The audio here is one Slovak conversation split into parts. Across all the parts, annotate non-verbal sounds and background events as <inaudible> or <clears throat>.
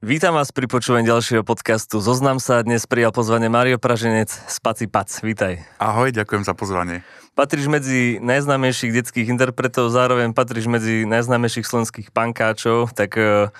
Vítam vás pri počúvaní ďalšieho podcastu. Zoznam sa dnes prijal pozvanie Mario Praženec z Paci Pac. Vítaj. Ahoj, ďakujem za pozvanie. Patríš medzi najznámejších detských interpretov, zároveň patríš medzi najznámejších slovenských pankáčov, tak uh,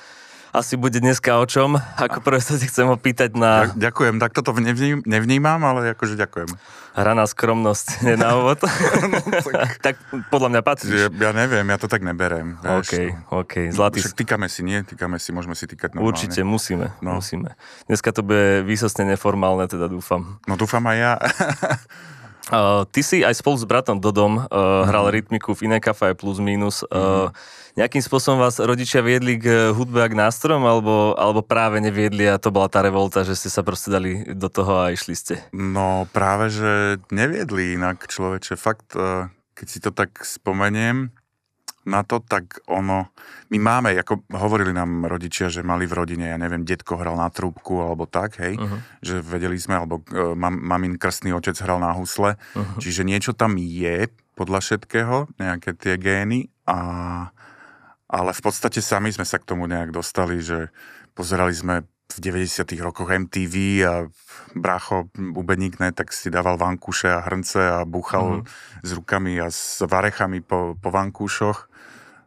asi bude dneska o čom. Ako prvé sa ti chcem opýtať na... Ďakujem, tak toto nevním, nevnímam, ale akože ďakujem. Hraná skromnosť, je <laughs> na úvod. no, <laughs> tak... tak podľa mňa patríš. Ja, ja neviem, ja to tak neberem. Vieš. OK, no. OK. Zlatý... Však týkame si, nie? Týkame si, môžeme si týkať normálne. Určite, musíme, no. musíme. Dneska to bude výsostne neformálne, teda dúfam. No dúfam aj ja. uh, <laughs> ty si aj spolu s bratom Dodom uh, hral mm. rytmiku v iné kafe plus minus. Uh, mm Nejakým spôsobom vás rodičia viedli k eh, hudbe a k nástrojom, alebo, alebo práve neviedli a to bola tá revolta, že ste sa proste dali do toho a išli ste? No práve, že neviedli inak človeče. Fakt, eh, keď si to tak spomeniem, na to, tak ono, my máme, ako hovorili nám rodičia, že mali v rodine, ja neviem, detko hral na trúbku alebo tak, hej, uh-huh. že vedeli sme, alebo eh, mam, mamin krstný otec hral na husle, uh-huh. čiže niečo tam je podľa všetkého, nejaké tie gény a ale v podstate sami sme sa k tomu nejak dostali, že pozerali sme v 90. rokoch MTV a brácho Bubeníkne, tak si dával vankuše a hrnce a búchal mm. s rukami a s varechami po, po vankúšoch.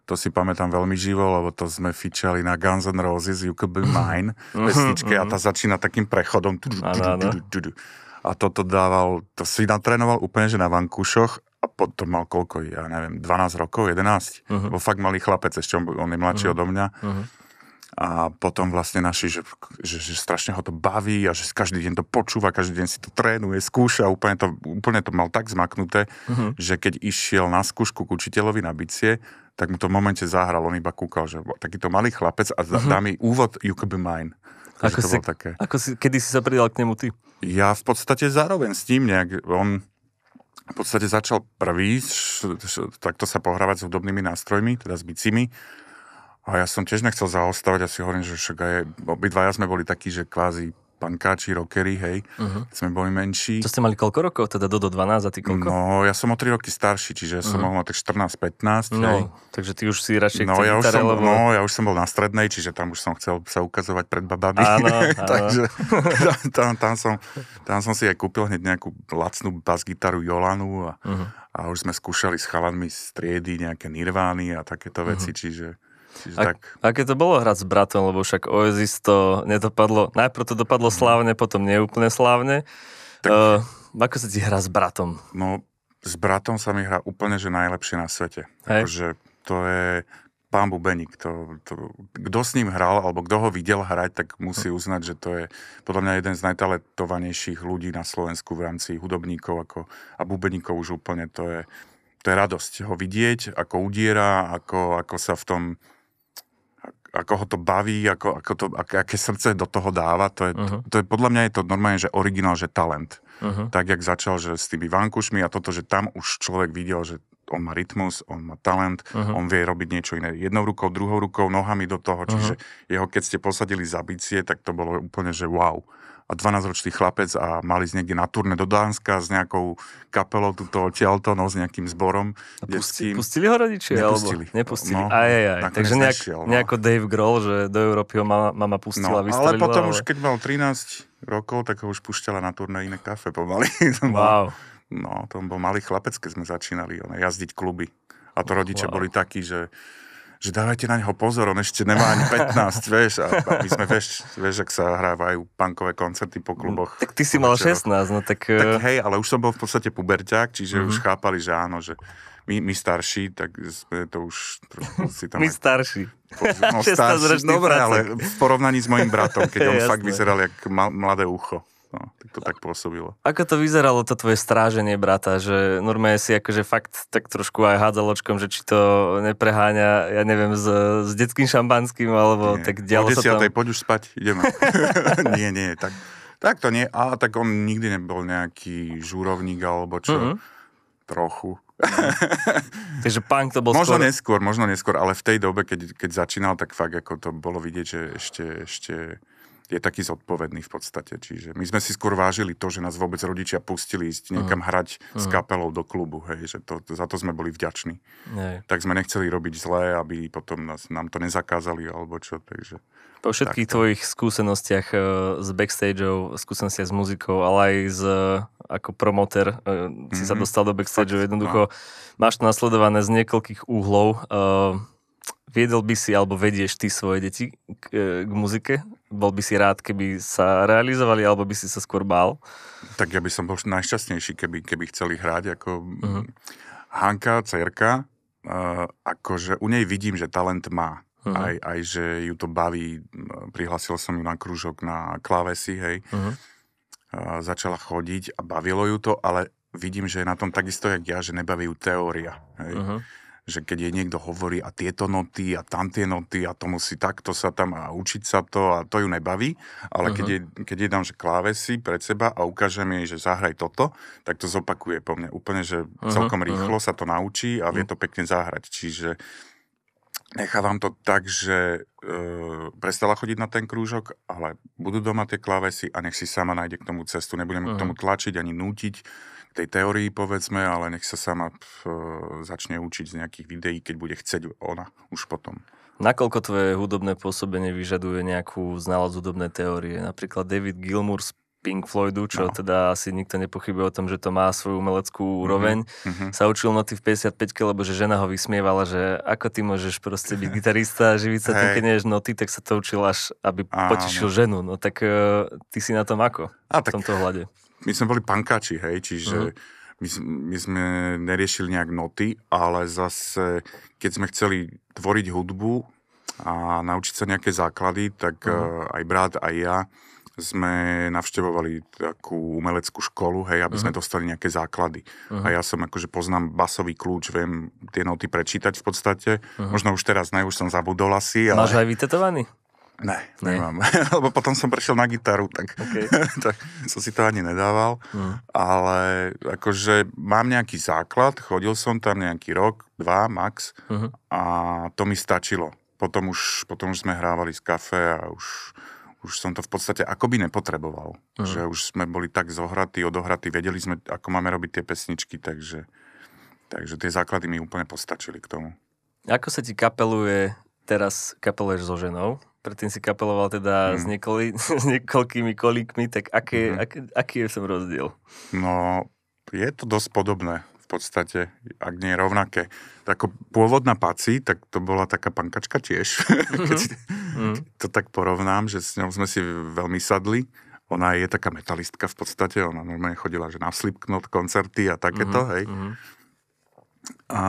To si pamätám veľmi živo, lebo to sme fičali na Guns N' Roses You Could Be mhm. Mine mhm, pesničke a tá mhm. začína takým prechodom. A toto dával, to si natrénoval úplne, že na vankúšoch a potom mal koľko, ja neviem, 12 rokov, 11, uh-huh. lebo fakt malý chlapec, ešte on, on je mladší uh-huh. odo mňa. Uh-huh. A potom vlastne naši, že, že, že strašne ho to baví a že každý deň to počúva, každý deň si to trénuje, skúša, úplne to, úplne to mal tak zmaknuté, uh-huh. že keď išiel na skúšku k učiteľovi na bicie, tak mu to v momente zahral, on iba kúkal, že takýto malý chlapec a uh-huh. dá mi úvod You Could Be Mine. Ako, si, také. Ako si, kedy si sa pridal k nemu ty? Ja v podstate zároveň s ním nejak, on v podstate začal prvý š, š, takto sa pohrávať s hudobnými nástrojmi, teda s bicimi. A ja som tiež nechcel zaostávať, ja si hovorím, že však aj obidvaja sme boli takí, že kvázi pankáči, rockery, hej, uh-huh. sme boli menší. To ste mali koľko rokov, teda do, do 12 a ty koľko? No, ja som o 3 roky starší, čiže uh-huh. som mohol mať no, tak 14-15, no, hej. Takže ty už si radšej no, ja už som, lebo... no, ja už som bol na strednej, čiže tam už som chcel sa ukazovať pred babami. Áno, <laughs> áno. Takže tam, <laughs> tam, tam, som, tam som si aj kúpil hneď nejakú lacnú bas-gitaru Jolanu a, uh-huh. a už sme skúšali s chalanmi z triedy nejaké nirvány a takéto uh-huh. veci, čiže... Čiže a, tak. Aké to bolo hrať s bratom, lebo však Oasis to nedopadlo, najprv to dopadlo mhm. slávne, potom neúplne slávne. Tak, uh, ako sa ti hrá s bratom? No, s bratom sa mi hrá úplne, že najlepšie na svete. Takže to je pán Bubeník. To, to, kto s ním hral, alebo kto ho videl hrať, tak musí hm. uznať, že to je podľa mňa jeden z najtaletovanejších ľudí na Slovensku v rámci hudobníkov ako, a Bubeníkov už úplne to je, to je radosť ho vidieť, ako udiera, ako, ako sa v tom ako ho to baví, ako, ako to, ak, aké srdce do toho dáva, to je, uh-huh. to, to je podľa mňa je to normálne, že originál, že talent. Uh-huh. Tak, jak začal, že s tými vankušmi a toto, že tam už človek videl, že on má rytmus, on má talent, uh-huh. on vie robiť niečo iné jednou rukou, druhou rukou, nohami do toho, uh-huh. čiže uh-huh. jeho, keď ste posadili za bicie, tak to bolo úplne, že wow a 12-ročný chlapec a mali z niekde na turné do Dánska s nejakou kapelou tuto odtiaľto, no s nejakým zborom. A pustili, pustili ho rodičia? Nepustili. Alebo nepustili. No, aj, aj, aj. Takže nejak, nešiel, no. nejako Dave Grohl, že do Európy ho mama, mama pustila, no, Ale potom ale... už, keď mal 13 rokov, tak ho už pušťala na turné iné kafe pomaly. <laughs> wow. No, to bol malý chlapec, keď sme začínali jazdiť kluby. A to rodičia wow. boli takí, že že dávajte na neho pozor, on ešte nemá ani 15, vieš, a, my sme, vieš, vieš, ak sa hrávajú punkové koncerty po kluboch. Tak ty si mal 16, no tak... Tak eh. hej, ale už som bol v podstate puberťák, čiže mm-hmm. už mhm. chápali, že áno, že my, my starší, tak sme to už trošku si tam... My aj... starší. No <laughs> starší, ale v porovnaní s mojim bratom, keď <laughs> on fakt vyzeral jak mladé ucho. No, tak to tak pôsobilo. Ako to vyzeralo, to tvoje stráženie brata, že normálne si akože fakt tak trošku aj hádzaločkom, že či to nepreháňa, ja neviem, s, s detským šambanským, alebo nie. tak dialo sa tam... poď už spať, ideme. <laughs> nie, nie, tak, tak to nie. A tak on nikdy nebol nejaký žúrovník alebo čo. Mm-hmm. Trochu. <laughs> Takže punk to bol Možno skôr... neskôr, možno neskôr, ale v tej dobe, keď, keď začínal, tak fakt ako to bolo vidieť, že ešte, ešte je taký zodpovedný v podstate. Čiže my sme si skôr vážili to, že nás vôbec rodičia pustili ísť niekam uh-huh. hrať uh-huh. s mm. kapelou do klubu, hej, že to, za to sme boli vďační. Nej. Tak sme nechceli robiť zlé, aby potom nás, nám to nezakázali alebo čo, takže... Po všetkých takto. tvojich skúsenostiach e, s backstageou, skúsenostiach s muzikou, ale aj z, eh, ako promoter, mm-hmm. Eh, si sa mhm. dostal do backstageov jednoducho. No. Máš to nasledované z niekoľkých uhlov. E, viedol by si, alebo vedieš ty svoje deti k, k muzike? bol by si rád, keby sa realizovali, alebo by si sa skôr bál? Tak ja by som bol najšťastnejší, keby, keby chceli hrať ako uh-huh. Hanka, cerka, uh, akože u nej vidím, že talent má. Uh-huh. Aj, aj, že ju to baví. Prihlasil som ju na krúžok na klávesi, hej. Uh-huh. Uh, začala chodiť a bavilo ju to, ale vidím, že je na tom takisto, jak ja, že nebaví ju teória, hej. Uh-huh že keď jej niekto hovorí a tieto noty a tam tie noty a to musí takto sa tam a učiť sa to a to ju nebaví, ale uh-huh. keď, jej, keď jej dám že klávesy pred seba a ukážem jej, že zahraj toto, tak to zopakuje po mne úplne, že celkom uh-huh. rýchlo uh-huh. sa to naučí a vie hm. to pekne zahrať. Čiže nechávam to tak, že e, prestala chodiť na ten krúžok, ale budú doma tie klávesy a nech si sama nájde k tomu cestu. Nebudem uh-huh. k mhm. tomu tlačiť ani nútiť k tej teórii, povedzme, ale nech sa sama pf, e, začne učiť z nejakých videí, keď bude chceť ona už potom. Nakoľko tvoje hudobné pôsobenie vyžaduje nejakú znalosť hudobnej teórie? Napríklad David Gilmour Pink Floydu, čo no. teda asi nikto nepochybuje o tom, že to má svoju umeleckú mhm, úroveň, mm-hmm. sa učil noty v 55 lebo že žena ho vysmievala, že ako ty môžeš proste byť <laughs> gitarista a živiť sa hey. tým, keď nie noty, tak sa to učil až, aby Áno. potešil ženu. No tak uh, ty si na tom ako? A, v tomto hľade. My sme boli pankáči, hej, čiže uh-huh. My, my sme neriešili nejak noty, ale zase, keď sme chceli tvoriť hudbu a naučiť sa nejaké základy, tak uh-huh. uh, aj brat, aj ja sme navštevovali takú umeleckú školu, hej, aby uh-huh. sme mhm. dostali nejaké základy. Uh-huh. A mhm. ja som akože poznám basový kľúč, viem tie noty prečítať v podstate. Uh-huh. Možno už teraz ne, už som zabudol asi. Ale... Máš aj vytetovaný? Ne, ne, nemám. <laughs> Lebo potom som prešiel na gitaru, tak, okay. <laughs> tak som si to ani nedával. Uh-huh. Ale akože mám nejaký základ, chodil som tam nejaký rok, dva max uh-huh. a to mi stačilo. Potom už, potom už sme hrávali z kafe a už už som to v podstate akoby nepotreboval. Uh-huh. Že už sme boli tak zohratí, odohratí, vedeli sme, ako máme robiť tie pesničky, takže, takže tie základy mi úplne postačili k tomu. Ako sa ti kapeluje, teraz kapeluješ so ženou, predtým si kapeloval teda hmm. s, niekoli, <laughs> s niekoľkými kolíkmi, tak aké, hmm. aké, aký je som rozdiel? No, je to dosť podobné podstate, ak nie je rovnaké. Ako pôvodná paci, tak to bola taká pankačka tiež. Mm-hmm. <laughs> Keď mm to tak porovnám, že s ňou sme si veľmi sadli. Ona je taká metalistka v podstate, ona normálne chodila že na Slipknot koncerty a takéto, mm-hmm. hej. Mhm. A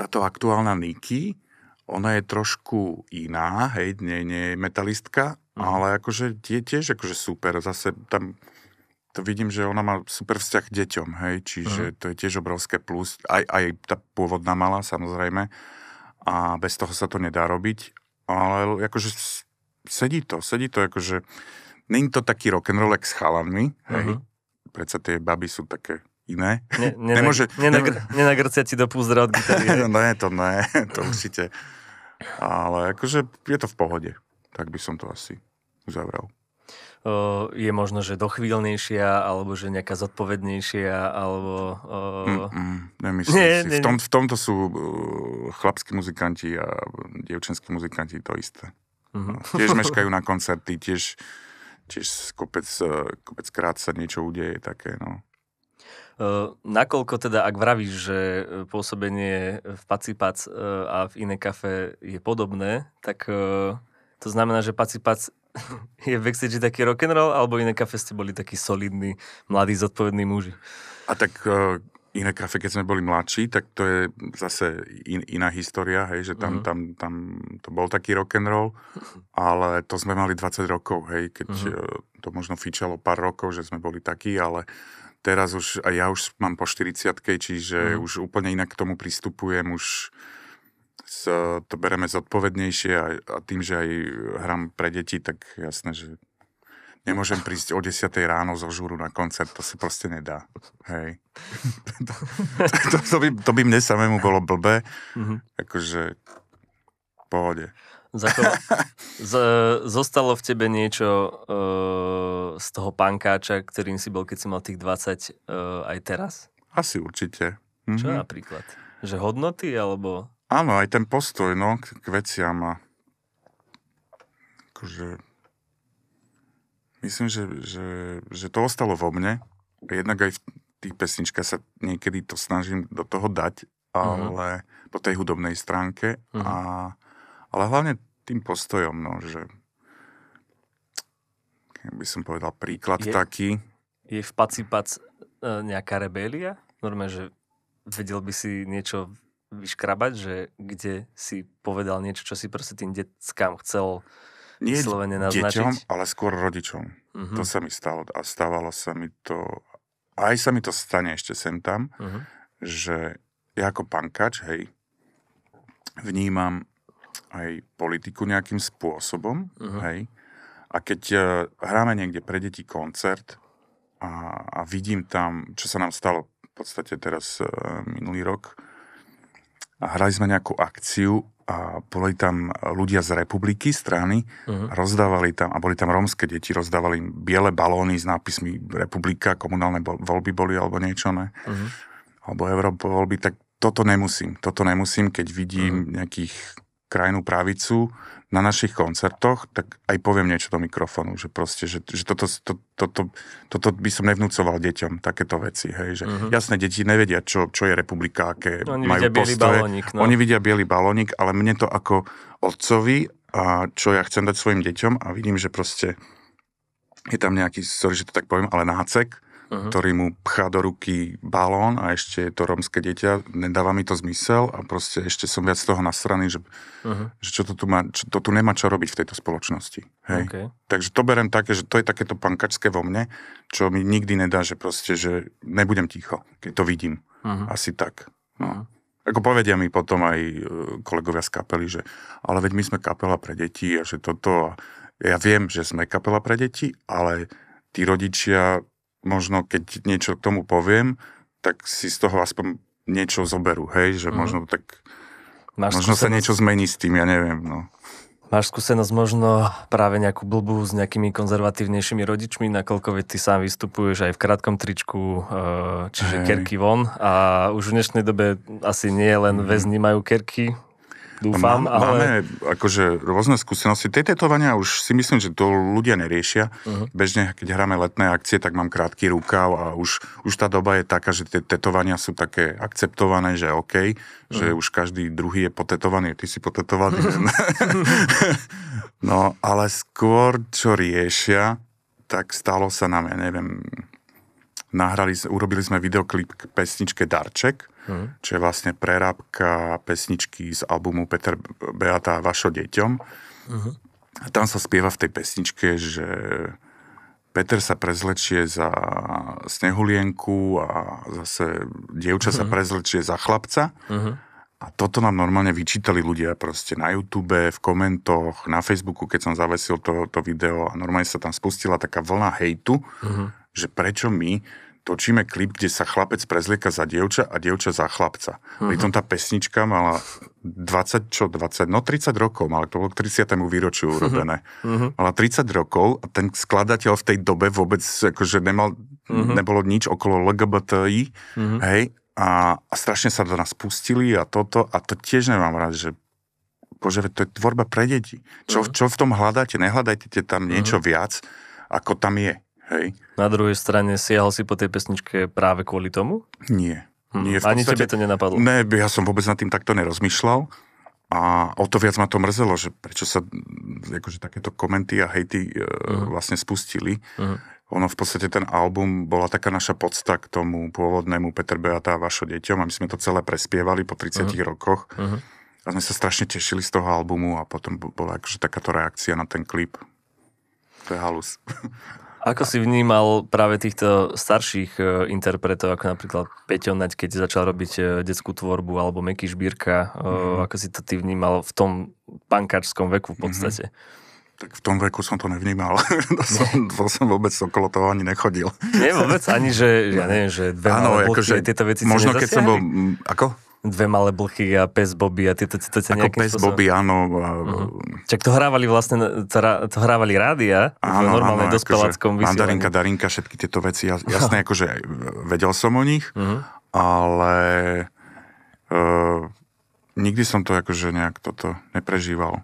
táto aktuálna Niki, ona je trošku iná, hej, nie, nie je metalistka, mm-hmm. ale akože tie tiež akože super, zase tam to vidím, že ona má super vzťah k deťom, hej, čiže uh-huh. to je tiež obrovské plus, aj, aj tá pôvodná mala, samozrejme, a bez toho sa to nedá robiť, ale akože sedí to, sedí to, akože není to taký rock'n'roll s chalanmi, hej, uh-huh. predsa tie baby sú také iné. Ne, <laughs> ne, Nemôže... Nenagr, nenagrcia ti do púzdra od gitary. <laughs> No, ne, to ne, <laughs> to určite. Ale akože je to v pohode. Tak by som to asi uzavral je možno, že dochvíľnejšia, alebo že nejaká zodpovednejšia, alebo... Uh... Nemyslím nie, si. Nie, v, tom, v tomto sú chlapskí muzikanti a dievčenskí muzikanti to isté. Uh-huh. Tiež meškajú na koncerty, tiež, tiež kopec, e, kopec krát sa niečo udeje také, no. Uh, nakoľko teda, ak vravíš, že pôsobenie v Pacipac uh, a v iné kafe je podobné, tak uh, to znamená, že Pacipac je backstage taký rock and roll, alebo iné kafe ste boli takí solidní, mladí, zodpovední muži? A tak uh, iné kafe, keď sme boli mladší, tak to je zase in, iná história, hej, že tam, uh-huh. tam, tam to bol taký rock and roll, ale to sme mali 20 rokov, hej, keď uh-huh. Uh, to možno fičalo pár rokov, že sme boli takí, ale teraz už, a ja už mám po 40 čiže uh-huh. už úplne inak k tomu pristupujem, už Eh, to bereme zodpovednejšie a, a tým, že aj hram pre deti, tak jasné, že nemôžem prísť o 10 ráno zo žúru na koncert, to sa proste nedá. Hej. to, to, to, by, to by mne samému bolo blbé. Mm-hmm. Akože, pohode. Zako, z, eh, zostalo v tebe niečo e, z toho pankáča, ktorým si bol, keď si mal tých 20 e, aj teraz? Asi určite. Mm-hmm. Čo napríklad? Že hodnoty, alebo... Áno, aj ten postoj no, k, k veciam a akože myslím, že, že, že to ostalo vo mne. Jednak aj v tých pesničkách sa niekedy to snažím do toho dať, mhm. ale uh-huh. po tej hudobnej stránke. Uh-huh. A, ale hlavne tým postojom, no, že by som povedal príklad je, taký. Je v Pacipac e, nejaká rebélia? Normálne, že vedel by si niečo vyškrabať, že kde si povedal niečo, čo si proste tým deckám chcel nie vyslovene naznačiť? deťom, ale skôr rodičom. Uh-huh. To sa mi stalo a stávalo sa mi to, aj sa mi to stane ešte sem tam, uh-huh. že ja ako pankač, hej, vnímam aj politiku nejakým spôsobom, uh-huh. hej, a keď uh, hráme niekde pre deti koncert a, a vidím tam, čo sa nám stalo v podstate teraz uh, minulý rok, a hrali sme nejakú akciu a boli tam ľudia z republiky, strany, uh-huh. rozdávali tam, a boli tam rómske deti, rozdávali im biele balóny s nápismi republika, komunálne voľby boli alebo niečo, ne? Uh-huh. Alebo Európa voľby, tak toto nemusím. Toto nemusím, keď vidím uh-huh. nejakých krajnú pravicu, na našich koncertoch, tak aj poviem niečo do mikrofónu, že proste, že, že toto, to, to, toto by som nevnúcoval deťom, takéto veci, hej, že uh-huh. jasné, deti nevedia, čo, čo je republika, aké no, Oni majú postoje. Balónik, no. Oni vidia biely balónik, ale mne to ako otcovi, a čo ja chcem dať svojim deťom a vidím, že proste je tam nejaký, sorry, že to tak poviem, ale nácek, uh-huh. ktorý mu pchá do ruky balón a ešte je to rómske dieťa, nedáva mi to zmysel a proste ešte som viac z toho nasraný, že, uh-huh. že čo to tu má, čo, to tu nemá čo robiť v tejto spoločnosti. Hej? Okay. Takže to berem také, že to je takéto pankačské vo mne, čo mi nikdy nedá, že proste, že nebudem ticho, keď to vidím. Uh-huh. Asi tak. No. Uh-huh. Ako povedia mi potom aj e, kolegovia z kapely, že ale veď my sme kapela pre deti a že toto a ja viem, že sme kapela pre deti, ale tí rodičia možno keď niečo k tomu poviem, tak si z toho aspoň niečo zoberú, hej, že mm. možno tak, Máš možno skúsenosť? sa niečo zmení s tým, ja neviem, no. Máš skúsenosť možno práve nejakú blbú s nejakými konzervatívnejšími rodičmi, nakoľko ty sám vystupuješ aj v krátkom tričku, eh, čiže Hej. kerky von a už v dnešnej dobe asi nie len mm. väzni majú kerky, Dúfam, Má, ale... Máme akože rôzne skúsenosti. Tie tetovania už si myslím, že to ľudia neriešia. Uh-huh. Bežne, keď hráme letné akcie, tak mám krátky rukav a už, už tá doba je taká, že tie tetovania sú také akceptované, že OK, uh-huh. že už každý druhý je potetovaný, ty si potetovaný. <laughs> <laughs> no, ale skôr, čo riešia, tak stalo sa nám, ja neviem, nahrali, urobili sme videoklip k pesničke Darček Hmm. Čo je vlastne prerábka pesničky z albumu Peter Beata Vašo deťom. uh A tam sa spieva v tej pesničke, že Peter sa prezlečie za snehulienku a zase dievča uh sa mhm. prezlečie za chlapca. uh A toto nám normálne vyčítali ľudia proste na YouTube, v komentoch, na Facebooku, keď som zavesil to, to video a normálne sa tam spustila taká vlna hejtu, uh že prečo my točíme klip, kde sa chlapec prezlieka za dievča a dievča za chlapca. Uh-huh. Pritom tá pesnička mala 20, čo 20, no 30 rokov, ale to bolo k 30. výročiu mhm. urobené. Uh-huh. Mala 30 rokov a ten skladateľ v tej dobe vôbec akože nemal, uh-huh. nebolo nič okolo LGBTI, uh-huh. hej, a, a strašne sa do nás pustili a toto, a to tiež nemám rád, že bože, to je tvorba pre deti. Čo, uh-huh. čo v tom hľadáte? Nehľadajte tam niečo uh-huh. viac, ako tam je. Hej. Na druhej strane siahal si po tej pesničke práve kvôli tomu? Nie. Hm. Nie v Ani podstate, tebe to nenapadlo? Ne, ja som vôbec nad tým takto nerozmýšľal. A o to viac ma to mrzelo, že prečo sa mm, akože, takéto komenty a hejty e, uh-huh. vlastne spustili. Uh-huh. Ono v podstate ten album bola taká naša podsta k tomu pôvodnému Peter Beata a vašo deťom a my sme to celé prespievali po 30 mhm. uh-huh. rokoch. Uh-huh. A sme sa strašne tešili z toho albumu a potom bola akože takáto reakcia na ten klip. To je halus. <laughs> Ako si vnímal práve týchto starších e, interpretov, ako napríklad Peťo Naď, keď začal robiť e, detskú tvorbu, alebo Meky Žbírka, mm-hmm. ako si to ty vnímal v tom pankáčskom veku v mhm. podstate? Mm-hmm. Tak v tom veku som to nevnímal. <laughs> to, som, mhm. to som vôbec okolo toho ani nechodil. Nie vôbec, ani že, ja neviem, že dve Áno, akože, tieto veci Možno keď som bol, ako? dve malé blchy a pes Bobby a tieto citácie Ako pes Bobby, áno. Uh-huh. Čak to hrávali vlastne, to, to hrávali rádia áno, v normálne áno, akože dospeláckom akože, vysielaní. Mandarinka, Darinka, všetky tieto veci, jasné, <laughs> akože vedel som o nich, uh-huh. ale uh, nikdy som to akože nejak toto neprežíval.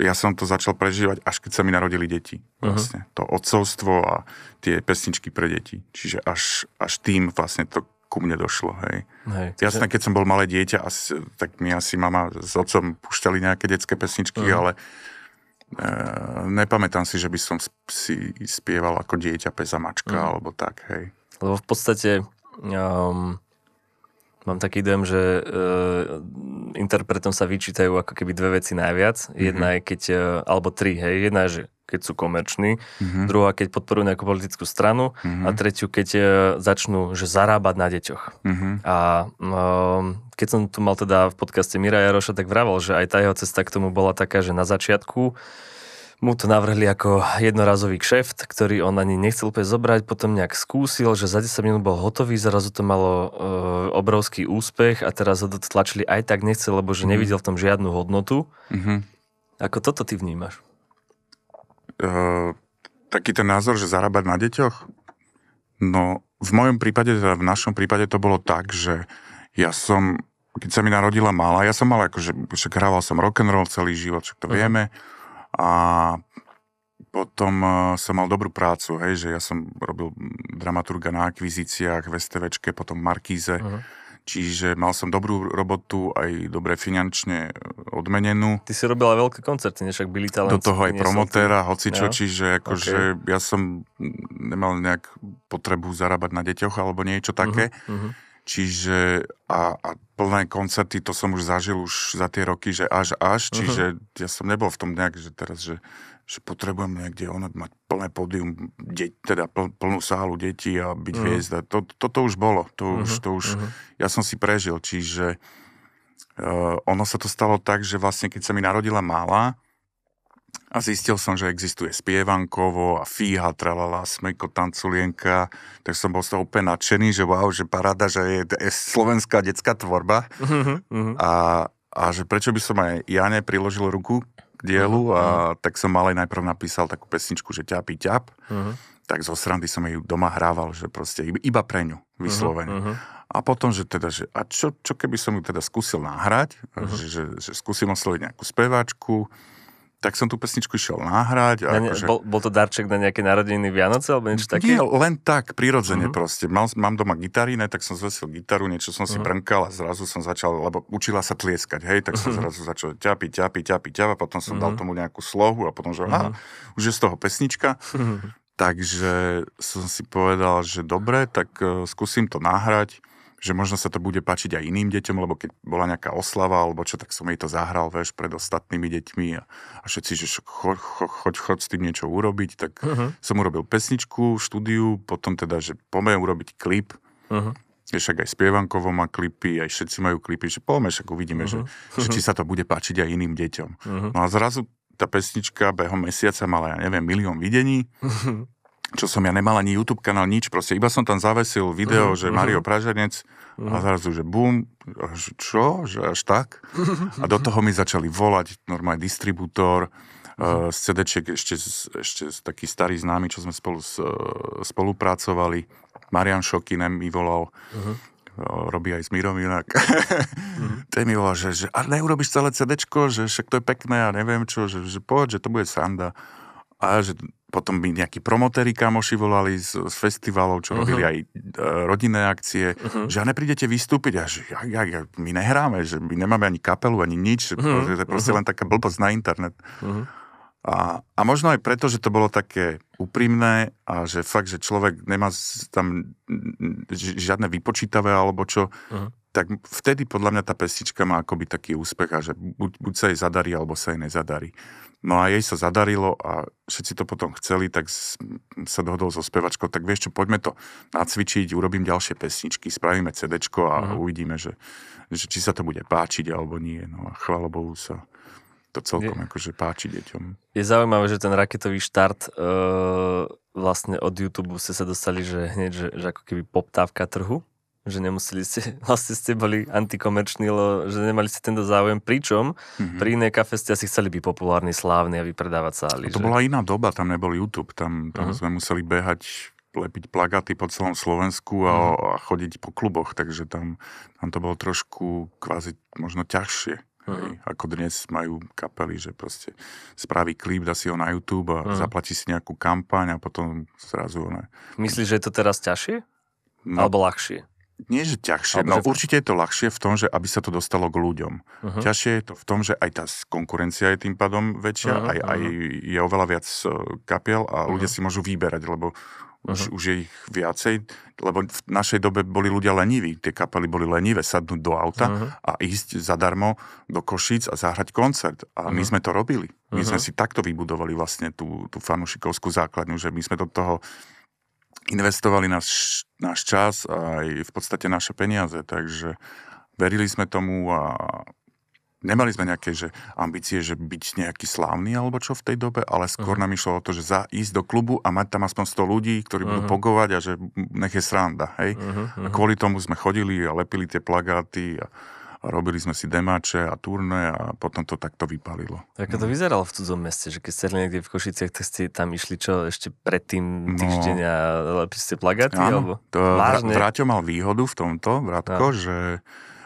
Ja som to začal prežívať, až keď sa mi narodili deti. Mhm. Vlastne. Uh-huh. To odcovstvo a tie pesničky pre deti. Čiže až, až tým vlastne to ku mne došlo, hej. hej takže... Jasné, keď som bol malé dieťa, asi, tak mi asi mama s otcom puštali nejaké detské pesničky, uh-huh. ale e, nepamätám si, že by som si spieval ako dieťa pesa mačka, uh-huh. alebo tak, hej. Lebo v podstate um, mám taký dojem, že uh, interpretom sa vyčítajú ako keby dve veci najviac. Jedna mm-hmm. je keď, uh, alebo tri, hej. Jedna je, že keď sú komerční, mm-hmm. druhá, keď podporujú nejakú politickú stranu mm-hmm. a tretiu, keď e, začnú že zarábať na deťoch. Mm-hmm. A um, keď som tu mal teda v podcaste Mira Jaroša, tak vravel, že aj tá jeho cesta k tomu bola taká, že na začiatku mu to navrhli ako jednorazový kšeft, ktorý on ani nechcel úplne zobrať, potom nejak skúsil, že za 10 minút bol hotový, zrazu to malo e, obrovský úspech a teraz ho dotlačili aj tak nechcel, lebo že mhm. nevidel v tom žiadnu hodnotu. Mm-hmm. Ako toto ty vnímaš? E, taký ten názor, že zarábať na deťoch? No, v mojom prípade, teda v našom prípade to bolo tak, že ja som, keď sa mi narodila malá, ja som mal akože, však hrával som rock'n'roll celý život, však to uh-huh. vieme. A potom uh, som mal dobrú prácu, hej, že ja som robil dramaturga na akvizíciách v STVčke, potom Markíze. Uh-huh Čiže mal som dobrú robotu, aj dobre finančne e, odmenenú. Ty si robila veľké koncerty, nešak byli talenty. Do toho aj promotéra, hocičo, ja? No? čiže akože okay. ja som nemal nejak potrebu zarábať na deťoch alebo niečo také. Uh-huh, uh-huh. Čiže a, a plné koncerty, to som už zažil už za tie roky, že až až, mhm. čiže uh-huh. ja som nebol v tom nejak, že teraz, že že potrebujem niekde ono mať plné pódium, de- teda pl- plnú sálu detí a byť uh-huh. hviezda. To, toto už bolo, to uh-huh. už, mhm, to už, uh-huh. ja som si prežil, čiže uh, ono sa to stalo tak, že vlastne keď sa mi narodila malá, a zistil som, že existuje Spievankovo a Fíha, Tralala, smeko, Tanculienka, tak som bol z toho úplne nadšený, že wow, že parada, že je, je slovenská detská tvorba uh-huh. A, a že prečo by som aj ja nepriložil ruku k dielu uh-huh. a tak som malej najprv napísal takú pesničku, že ťapí ťap. Uh-huh. Tak zo srandy som ju doma hrával, že proste iba pre ňu, mhm, vyslovene. Uh-huh. A potom, že teda, že a čo, čo keby som ju teda skúsil nahrať, uh-huh. že, že, že skúsim osloviť nejakú speváčku, tak som tú pesničku išiel náhrať. A ne, akože... bol, bol to darček na nejaké narodeniny Vianoce alebo niečo také? Nie, len tak, prirodzene uh-huh. proste. Mal, mám doma gitariné, tak som zvesil gitaru, niečo som si uh-huh. brnkal a zrazu som začal, lebo učila sa tlieskať, hej, tak som mhm. zrazu začal ťapiť, ťapi, ťapi, a potom som uh-huh. dal tomu nejakú slohu a potom, že uh-huh. už je z toho pesnička. Uh-huh. Takže som si povedal, že dobre, tak uh, skúsim to nahrať že možno sa to bude páčiť aj iným deťom, lebo keď bola nejaká oslava alebo čo, tak som jej to zahral, veš pred ostatnými deťmi a, a všetci, že choď, cho, choď, choď s tým niečo urobiť, tak uh-huh. som urobil pesničku, štúdiu, potom teda, že poďme urobiť klip, uh-huh. však aj Spievankovo má klipy, aj všetci majú klipy, že poďme, však uvidíme, uh-huh. že, že mhm. či sa to bude páčiť aj iným deťom. Uh-huh. No a zrazu tá pesnička behom mesiaca mala, ja neviem, milión videní. Uh-huh <laughs> čo som ja nemal ani YouTube kanál, nič, proste iba som tam zavesil video, uh-huh, že uh-huh. Mario Pražanec uh-huh. a mhm. zrazu, že bum, čo, že až tak? A do toho mi začali volať normálny distribútor, uh-huh. z cd ešte, ešte taký starý známy, čo sme spolu s, e, spolupracovali, Marian Šokine mi volal, uh-huh robí aj s Mírom inak. uh-huh. <laughs> Ten mi volal, že, že a neurobiš celé CD, že však to je pekné a neviem čo, že, že poď, že to bude sanda. A že potom by nejakí promotéri kamoši volali z, z festivalov, čo uh-huh. robili aj e, rodinné akcie, uh-huh. že a neprídete vystúpiť a že ja, ja, ja, my nehráme, že my nemáme ani kapelu, ani nič, uh-huh. Mhm, že to je proste uh-huh. len taká blbosť na internet. Uh-huh. A, a možno aj preto, že to bolo také úprimné a že fakt, že človek nemá tam žiadne vypočítavé alebo čo, uh-huh. tak vtedy podľa mňa tá pesička má akoby taký úspech a že buď, buď sa jej zadarí, alebo sa jej nezadarí. No a jej sa zadarilo a všetci to potom chceli, tak sa dohodol so spevačkou, tak vieš čo, poďme to nacvičiť, urobím ďalšie pesničky, spravíme CD a uh-huh. uvidíme, že, že či sa to bude páčiť alebo nie. No a chvála Bohu sa to celkom je, akože páči deťom. Je zaujímavé, že ten raketový štart e, vlastne od YouTube ste sa dostali, že hneď, že, že ako keby poptávka trhu že nemuseli ste, <laughs> vlastne ste boli antikomerční, lo, že nemali ste tento záujem, pričom mm-hmm. pri inej kafe ste asi chceli byť populárni, slávni a vypredávať sály. A to že? bola iná doba, tam nebol YouTube, tam, tam mm-hmm. sme museli behať lepiť plagaty po celom Slovensku a, mm. a chodiť po kluboch, takže tam, tam to bolo trošku kvázi možno ťažšie. Uh-huh. Ako dnes majú kapely, že proste spraví klip, dá si ho na YouTube a uh-huh. zaplatí si nejakú kampaň a potom zrazu Ne. Myslíš, že je to teraz ťažšie? No, Alebo ľahšie? nie že ťažšie, no určite je to ľahšie v tom, že aby sa to dostalo k ľuďom. Uh-huh. Ťažšie je to v tom, že aj tá konkurencia je tým pádom väčšia, uh-huh. aj, aj uh-huh. je oveľa viac e, kapiel a uh-huh. ľudia si môžu vyberať, lebo už, uh-huh. už je ich viacej, lebo v našej dobe boli ľudia leniví, tie kapely boli lenivé, sadnúť do auta uh-huh. a ísť zadarmo do Košíc a zahrať koncert. A uh-huh. my sme to robili. My uh-huh. sme si takto vybudovali vlastne tú, tú fanúšikovskú základňu, že my sme do toho investovali náš, náš čas a aj v podstate naše peniaze, takže verili sme tomu a nemali sme nejaké že ambície, že byť nejaký slávny alebo čo v tej dobe, ale skôr uh-huh. nám išlo o to, že za, ísť do klubu a mať tam aspoň 100 ľudí, ktorí uh-huh. budú mhm. pogovať a že nech je sranda, hej. Uh-huh, uh-huh. A kvôli tomu sme chodili a lepili tie plagáty a robili sme si demáče a turné a potom to takto vypalilo. Ako to no. vyzeralo v cudzom meste, že keď ste niekde v Košiciach, tak ste tam išli čo ešte predtým no. týždeň a lepili ste plagáty? Áno, alebo? To, Vážne? Vráťo mal výhodu v tomto, Vratko, no. že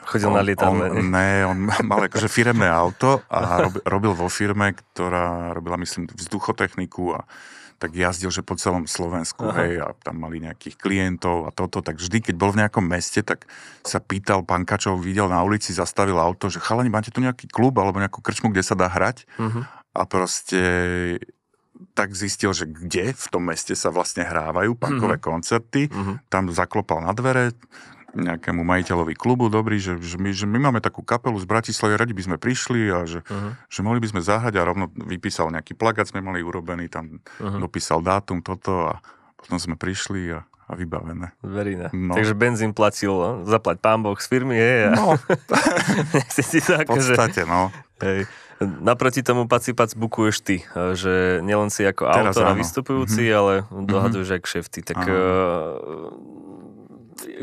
Chodil on, na lietadle. On, ne, on <laughs> mal akože firemné auto a <laughs> rob, robil vo firme, ktorá robila, myslím, vzduchotechniku a tak jazdil, že po celom Slovensku, Aha. hej, a tam mali nejakých klientov a toto, tak vždy, keď bol v nejakom meste, tak sa pýtal pán Kačov, videl na ulici, zastavil auto, že chalani, máte tu nejaký klub alebo nejakú krčmu, kde sa dá hrať? Uh-huh. A proste tak zistil, že kde v tom meste sa vlastne hrávajú punkové uh-huh. koncerty. uh-huh. Tam zaklopal na dvere, nejakému majiteľovi klubu, dobrý, že, že, my, že my máme takú kapelu z Bratislavy, radi by sme prišli a že, uh-huh. že mohli by sme zahrať a rovno vypísal nejaký plagát, sme mali urobený, tam uh-huh. dopísal dátum, toto a potom sme prišli a, a vybavené. Verina. No. Takže benzín platil, no. zaplať pán Boh z firmy, hej. A... No. <laughs> si v akože- podstate, že... no. Hej. Naproti tomu pacipac bukuješ ty, e, že nielen si ako Teraz autor áno. a vystupujúci, mm-hmm. ale mhm. dohaduješ mm-hmm. aj kšefty. Tak áno e,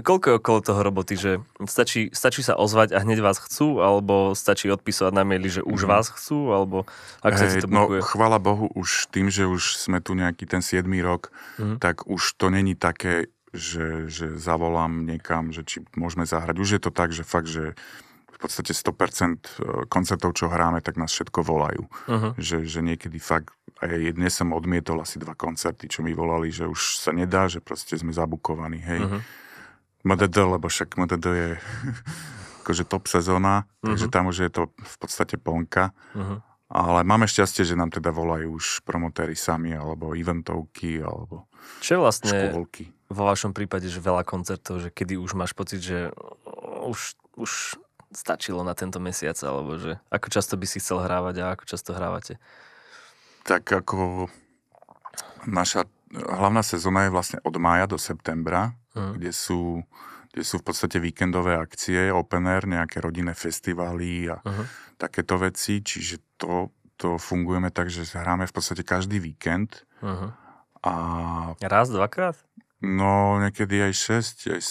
koľko je okolo toho roboty, že stačí, stačí sa ozvať a hneď vás chcú, alebo stačí odpisovať na maili, že už mm. vás chcú, alebo ak hey, sa to No, chvala Bohu, už tým, že už sme tu nejaký ten 7 rok, mm. tak už to není také, že, že zavolám niekam, že či môžeme zahrať. Už je to tak, že fakt, že v podstate 100% e, koncertov, čo hráme, tak nás všetko volajú. Uh-huh. Že, že niekedy fakt, aj dnes som odmietol asi dva koncerty, čo mi volali, že už sa nedá, že proste sme zabukovaní, hej. Uh-huh. MDD, lebo však MDD je <laughs> akože top sezóna, uh-huh. takže tam už je to v podstate plnka. Uh-huh. Ale máme šťastie, že nám teda volajú už promotéry sami, alebo eventovky, alebo Čo vlastne škôlky. vo vašom prípade, že veľa koncertov, že kedy už máš pocit, že už, už stačilo na tento mesiac, alebo že ako často by si chcel hrávať a ako často hrávate? Tak ako naša hlavná sezóna je vlastne od mája do septembra, hmm. kde sú kde sú v podstate víkendové akcie, open air, nejaké rodinné festivály a uh-huh. takéto veci, čiže to, to fungujeme tak, že hráme v podstate každý víkend. Uh-huh. A... Raz, dvakrát? No, niekedy aj 6, aj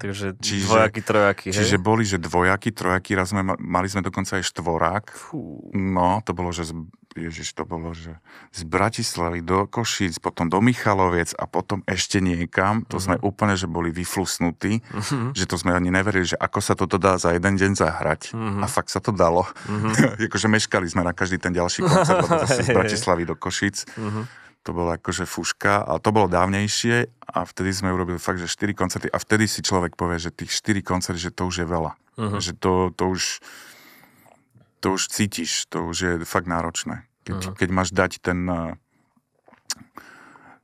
7. Takže čiže, dvojaky, trojaky, hej? Čiže boli, že dvojaky, trojaky, raz sme, mali sme dokonca aj štvorák. Fú. No, to bolo, že z, ježiš, to bolo, že z Bratislavy do Košíc, potom do Michaloviec a potom ešte niekam. To uh-huh. sme úplne, že boli vyflusnutí, uh-huh. že to sme ani neverili, že ako sa toto dá za jeden deň zahrať. Uh-huh. A fakt sa to dalo. Uh-huh. <laughs> akože meškali sme na každý ten ďalší koncert, z <laughs> Bratislavy do Košíc. Uh-huh to bolo akože fuška ale to bolo dávnejšie a vtedy sme urobili fakt, že 4 koncerty a vtedy si človek povie, že tých 4 koncerty, že to už je veľa. Uh-huh. Že to, to už to už cítiš, to už je fakt náročné. Keď, uh-huh. keď máš dať ten eh,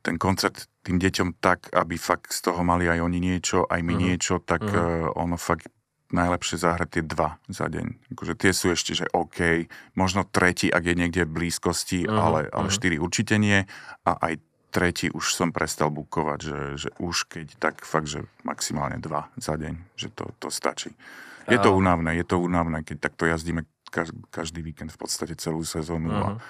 ten koncert tým deťom tak, aby fakt z toho mali aj oni niečo, aj my uh-huh. niečo, tak uh-huh. uh, ono fakt najlepšie zahrať tie dva za deň. Akože tie sú ešte, že OK, možno tretí, ak je niekde v blízkosti, uh-huh, ale, ale uh-huh. štyri určite nie. A aj tretí už som prestal bukovať, že, že už keď tak fakt, že maximálne dva za deň, že to, to stačí. Je to únavné, je to únavné, keď takto jazdíme každý víkend v podstate celú sezónu. Uh-huh. A, mhm.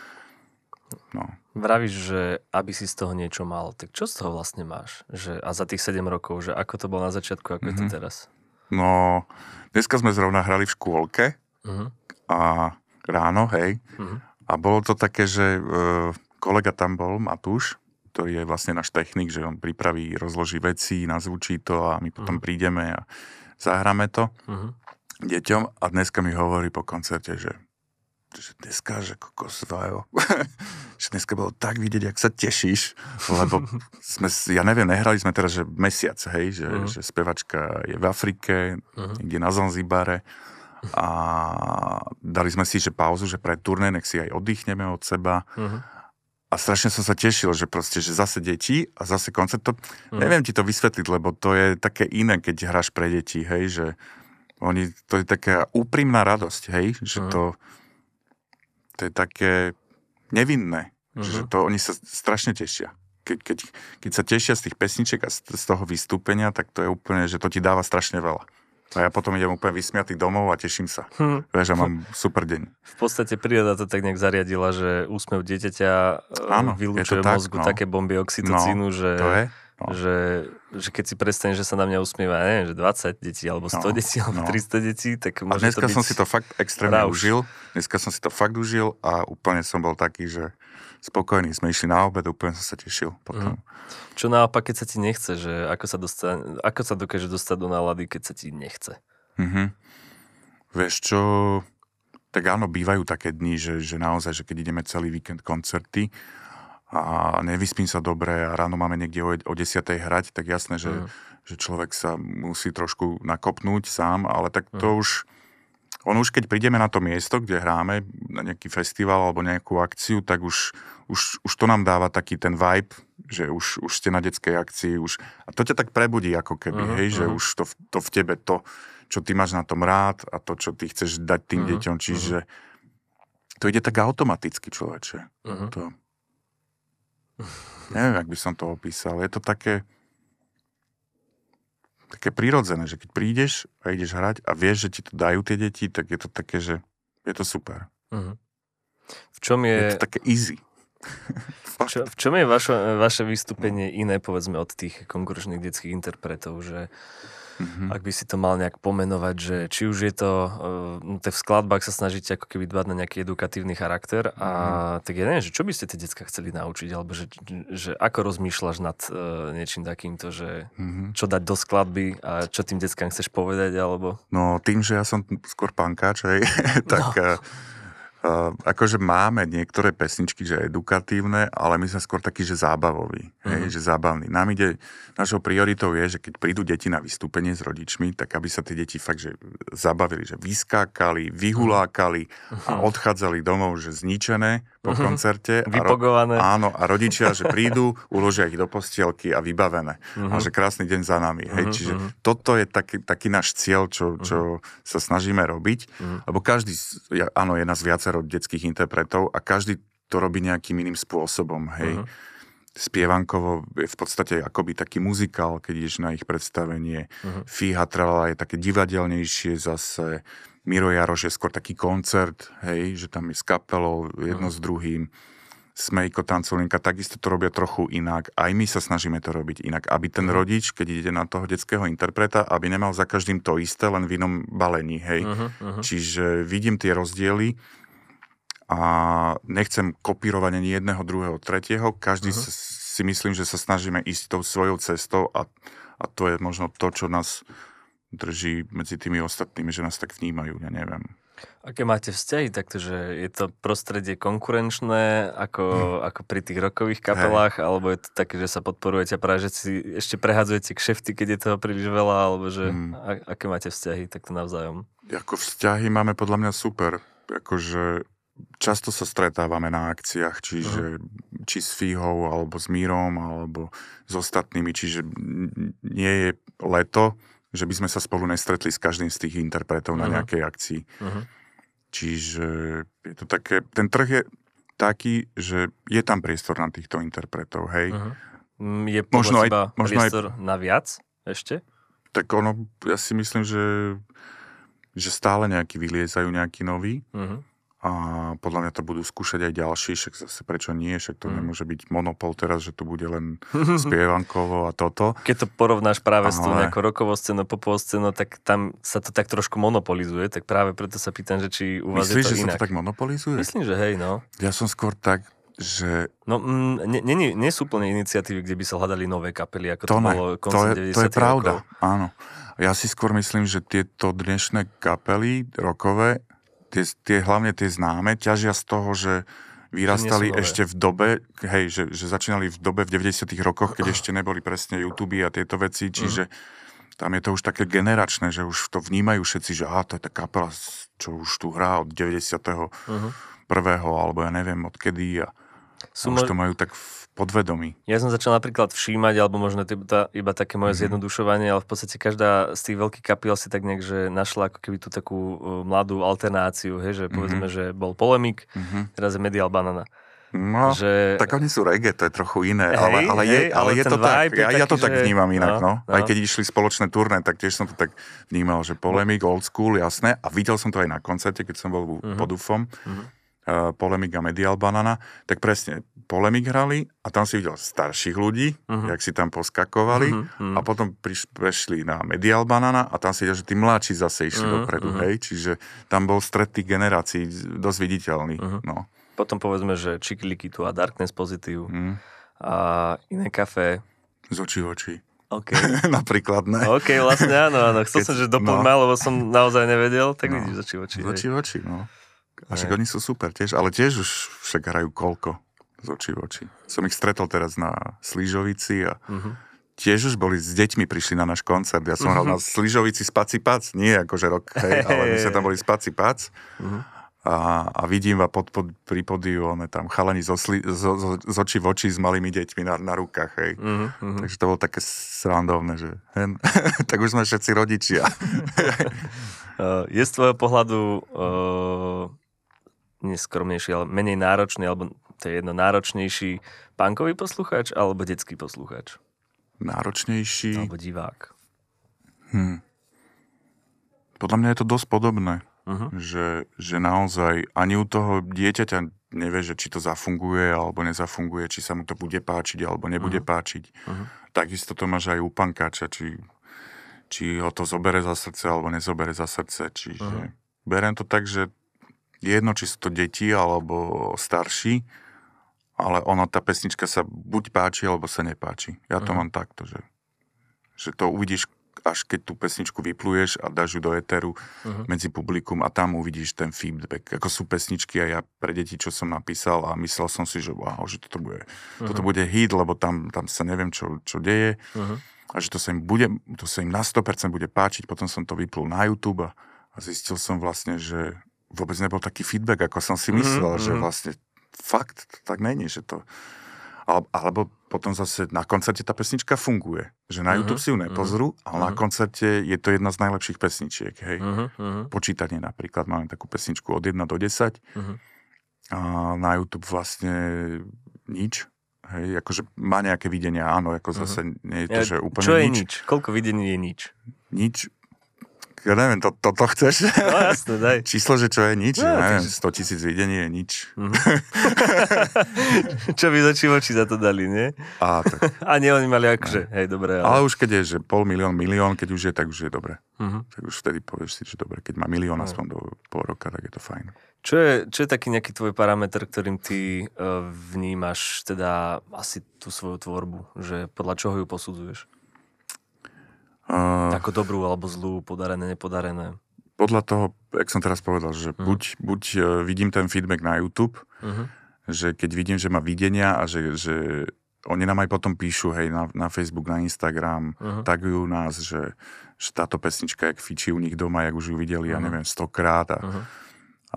no. Vravíš, že aby si z toho niečo mal, tak čo z toho vlastne máš? Že, a za tých 7 rokov, že ako to bolo na začiatku, ako uh-huh. je to teraz? No, dneska sme zrovna hrali v škôlke uh-huh. a ráno, hej. Uh-huh. A bolo to také, že e, kolega tam bol, Matúš, ktorý je vlastne náš technik, že on pripraví, rozloží veci, nazvučí to a my potom uh-huh. prídeme a zahráme to uh-huh. deťom. A dneska mi hovorí po koncerte, že že dneska, že kokos, vajo. <laughs> že dneska bolo tak vidieť, jak sa tešíš, lebo <laughs> sme, ja neviem, nehrali sme teraz, že mesiac, hej, že, uh-huh. že spevačka je v Afrike, uh-huh. niekde na Zanzibare a dali sme si, že pauzu, že pre turné, nech si aj oddychneme od seba. Uh-huh. A strašne som sa tešil, že proste, že zase deti a zase koncert. To, uh-huh. Neviem ti to vysvetliť, lebo to je také iné, keď hráš pre deti, hej, že oni, to je taká úprimná radosť, hej, že uh-huh. to to je také nevinné. Uh-huh. Že mhm. to oni sa strašne tešia. Keď, keď, keď sa tešia z tých pesniček a z, z toho vystúpenia, tak to je úplne, že to ti dáva strašne veľa. A ja potom idem úplne vysmiatý domov a teším sa. Hm. že mám super deň. V podstate príroda to tak nejak zariadila, že úsmev dieťaťa e, Áno, vylúčuje tak, mozgu no. také bomby oxytocínu, no, že, je, no. že že keď si prestane, že sa na mňa usmieva, neviem, že 20 detí, alebo 100 no, detí, alebo no. 300 detí, tak môže a dneska to byť... som si to fakt extrémne Rauš. užil. Dneska som si to fakt užil a úplne som bol taký, že spokojný. Sme išli na obed, úplne som sa tešil potom. Mm. Čo naopak, keď sa ti nechce, že ako sa, dosta, ako sa dokáže dostať do nálady, keď sa ti nechce? Mm-hmm. Vieš čo, tak áno, bývajú také dni, že, že naozaj, že keď ideme celý víkend koncerty, a nevyspím sa dobre a ráno máme niekde o, 10. hrať, tak jasné, že, uh-huh. že človek sa musí trošku nakopnúť sám, ale tak to uh-huh. už... On už keď prídeme na to miesto, kde hráme, na nejaký festival alebo nejakú akciu, tak už, už, už to nám dáva taký ten vibe, že už, už ste na detskej akcii. Už, a to ťa tak prebudí ako keby, uh-huh, hej, uh-huh. že už to, to v tebe, to, čo ty máš na tom rád a to, čo ty chceš dať tým uh-huh, deťom, čiže uh-huh. to ide tak automaticky, človeče. Uh-huh. To. Neviem, ak by som to opísal. Je to také také prírodzené, že keď prídeš a ideš hrať a vieš, že ti to dajú tie deti, tak je to také, že je to super. Uh-huh. V čom je... Je to také easy. <laughs> v, čo, v čom je vaše, vaše vystúpenie iné, povedzme, od tých konkurčných detských interpretov, že uh, Mm-hmm. Ak by si to mal nejak pomenovať, že či už je to, eh, no to v skladbách sa snažíte ako keby dbať na nejaký edukatívny charakter a mm-hmm. tak ja neviem, že čo by ste tie decka chceli naučiť, alebo že, že ako rozmýšľaš nad uh, niečím takýmto, že mm-hmm. čo dať do skladby a čo tým detskám chceš povedať, alebo... No tým, že ja som skôr pankáč, hej, <laughs> tak... No. Eh, Ehm, akože máme niektoré pesničky, že edukatívne, ale my sme skôr takí, že zábavoví, uh-huh. hej, mhm. že zábavní. Nám ide, našou prioritou je, že keď prídu deti na vystúpenie s rodičmi, tak aby sa tie deti fakt, že zabavili, že vyskákali, vyhulákali uh-huh. a mhm. odchádzali domov, že zničené po uh-huh. koncerte. Vypogované. A ro- áno, a rodičia, že prídu, uložia ich do postielky a vybavené. Uh-huh. A že krásny deň za nami. Hej, uh-huh. čiže toto je taký, taký náš cieľ, čo, čo uh-huh. sa snažíme robiť, uh-huh. lebo každý, áno, je nás viacero od detských interpretov a každý to robí nejakým iným spôsobom, hej. Uh-huh. Spievankovo je v podstate akoby taký muzikál, keď ideš na ich predstavenie. Uh-huh. Fíha Trala je také divadelnejšie zase. Miro Jaroš je skôr taký koncert, hej, že tam je s kapelou, jedno uh-huh. s druhým. Smejko, tancolinka, takisto to robia trochu inak. Aj my sa snažíme to robiť inak, aby ten rodič, keď ide na toho detského interpreta, aby nemal za každým to isté, len v inom balení, hej. Uh-huh, uh-huh. Čiže vidím tie rozdiely a nechcem kopírovať ani jedného, druhého, tretieho. Každý uh-huh. si myslím, že sa snažíme ísť tou svojou cestou a, a to je možno to, čo nás drží medzi tými ostatnými, že nás tak vnímajú, ja neviem. Aké máte vzťahy takže je to prostredie konkurenčné ako, hm. ako pri tých rokových kapelách, hey. alebo je to také, že sa podporujete a práve, že si ešte prehádzujete kšefty, keď je toho príliš veľa, alebo že hm. a, aké máte vzťahy takto navzájom? Ako vzťahy máme podľa mňa super. Akože často sa stretávame na akciách, čiže uh-huh. či s Fíhou, alebo s Mírom, alebo s ostatnými, čiže nie je leto, že by sme sa spolu nestretli s každým z tých interpretov uh-huh. na nejakej akcii. Uh-huh. Čiže je to také, ten trh je taký, že je tam priestor na týchto interpretov, hej. Uh-huh. Je možno aj, možno priestor aj, na viac ešte? Tak ono, ja si myslím, že, že stále nejaký vyliezajú, nejaký nový. Uh-huh a podľa mňa to budú skúšať aj ďalší, však zase prečo nie, však to mm. nemôže byť monopol teraz, že tu bude len <laughs> spievankovo a toto. Keď to porovnáš práve Ale... s tou nejakou rokovou scénou, popovou scénou, tak tam sa to tak trošku monopolizuje, tak práve preto sa pýtam, že či u vás Myslíš, je to že inak. sa to tak monopolizuje? Myslím, že hej, no. Ja som skôr tak, že... No, mm, nie, nie, nie sú plné iniciatívy, kde by sa hľadali nové kapely, ako to, to bolo koncom to je, To je pravda, rokov. áno. Ja si skôr myslím, že tieto dnešné kapely rokové tie, tie, hlavne tie známe, ťažia z toho, že vyrastali ešte v dobe, hej, že, že začínali v dobe v 90 rokoch, keď ešte neboli presne YouTube a tieto veci, mhm. čiže mm-hmm. tam je to už také generačné, že už to vnímajú všetci, že á, to je tá kapela, čo už tu hrá od 91. Mm-hmm. alebo ja neviem odkedy a, a už to majú tak v podvedomí. Ja som začal napríklad všímať, alebo možno iba, iba také moje mm-hmm. zjednodušovanie, ale v podstate každá z tých veľkých kapiel si tak nejak, že našla ako keby tú takú e, mladú alternáciu, hej, že povedzme, mm-hmm. že bol polemik, mm-hmm. teraz je medial banana. No, že... tak oni sú reggae, to je trochu iné, hey, ale, ale, hey, je, ale, ale je to tak, je ja, taký, ja to tak vnímam inak, no, no. no. Aj keď išli spoločné turné, tak tiež som to tak vnímal, že polemik, old school, jasné, a videl som to aj na koncerte, keď som bol mm-hmm. pod UFom, mm-hmm. E, polemik a medial banana, tak presne polemik hrali a tam si videl starších ľudí, uh-huh. jak si tam poskakovali uh-huh. uh-huh. a potom priš, prešli na medial banana a tam si videl, že tí mladší zase išli uh-huh. dopredu, uh-huh. hej, čiže tam bol stred tých generácií dosť viditeľný, uh-huh. no. Potom povedzme, že Čikiliky tu a Darkness Pozitív uh-huh. a iné kafé. Z očí v očí. OK. <laughs> Napríklad, ne? OK, vlastne áno, áno. Chcel Keď, som, že doplňa, no. lebo som naozaj nevedel, tak no. vidíš z očí v očí. Z očí v oči, no. A však oni sú super tiež, ale tiež už však hrajú koľko z očí v oči. Som ich stretol teraz na Slížovici a uh-huh. tiež už boli s deťmi, prišli na náš koncert. Ja som uh-huh. hral na mhm. Slížovici Spaci Pac, nie akože rok, hej, ale my sme tam boli Spaci Pac. Uh-huh. A, a vidím va pod, pod, pri podiu, one tam chalani zo, sli, zo, zo, z očí v oči s malými deťmi na, na rukách, hej. Uh-huh. Takže to bolo také srandovné, že hen, <laughs> tak už sme všetci rodičia. uh, <laughs> je z tvojho pohľadu uh neskromnejší, ale menej náročný, alebo to je jedno, náročnejší punkový poslucháč alebo detský poslucháč? Náročnejší? Alebo divák. Hm. Podľa mňa je to dosť podobné, uh-huh. že, že naozaj ani u toho dieťaťa nevie, že či to zafunguje alebo nezafunguje, či sa mu to bude páčiť alebo nebude uh-huh. páčiť. Uh-huh. Takisto to máš aj u pankáča, či, či ho to zobere za srdce alebo nezobere za srdce. Čiže uh-huh. berem to tak, že jedno, či sú to deti alebo starší, ale ono, tá pesnička sa buď páči, alebo sa nepáči. Ja to mm. mám takto, že, že to uvidíš, až keď tú pesničku vypluješ a dáš ju do eteru uh medzi publikum a tam uvidíš ten feedback. Ako sú pesničky a ja pre deti, čo som napísal a myslel som si, že wow, že toto bude, uh toto bude hit, lebo tam, tam sa neviem, čo, čo deje uh a že to sa, im bude, to sa im na 100% bude páčiť. Potom som to vyplul na YouTube a, a zistil som vlastne, že vôbec nebol taký feedback, ako som si mhm, myslel, mm, že mhm. vlastne fakt to tak není, že to... Alebo potom zase na koncerte tá pesnička funguje. Že na mhm, YouTube si ju mm-hmm. ale na koncerte je to jedna z najlepších pesničiek, hej. Počítanie napríklad, máme takú pesničku od 1 do 10. A na YouTube vlastne nič. Hej, akože má nejaké videnia, áno, ako zase nie je to, že úplne Čo je nič? nič? Koľko videní je nič? Nič ja neviem, to, to, to chceš? No jasne, daj. <laughs> Číslo, že čo je nič, no, neviem, takže... 100 tisíc videní je nič. Mm-hmm. <laughs> čo by oči oči za to dali, nie? A, tak. <laughs> A nie, oni mali akože, hej, dobre. Ale... ale už keď je, že pol milión, milión, keď už je, tak už je dobre. Mm-hmm. Tak už vtedy povieš si, že dobre, keď má milión no. aspoň do pol roka, tak je to fajn. Čo je, čo je taký nejaký tvoj parameter, ktorým ty uh, vnímaš teda asi tú svoju tvorbu, že podľa čoho ju posudzuješ? Uh, Ako dobrú alebo zlú, podarené, nepodarené. Podľa toho, jak som teraz povedal, že uh-huh. buď, buď e, vidím ten feedback na YouTube, uh-huh. že keď vidím, že má videnia a že, že oni nám aj potom píšu, hej, na, na Facebook, na Instagram, uh-huh. tagujú nás, že, že táto pesnička, jak fičí u nich doma, jak už ju videli, uh-huh. ja neviem, stokrát. A, uh-huh.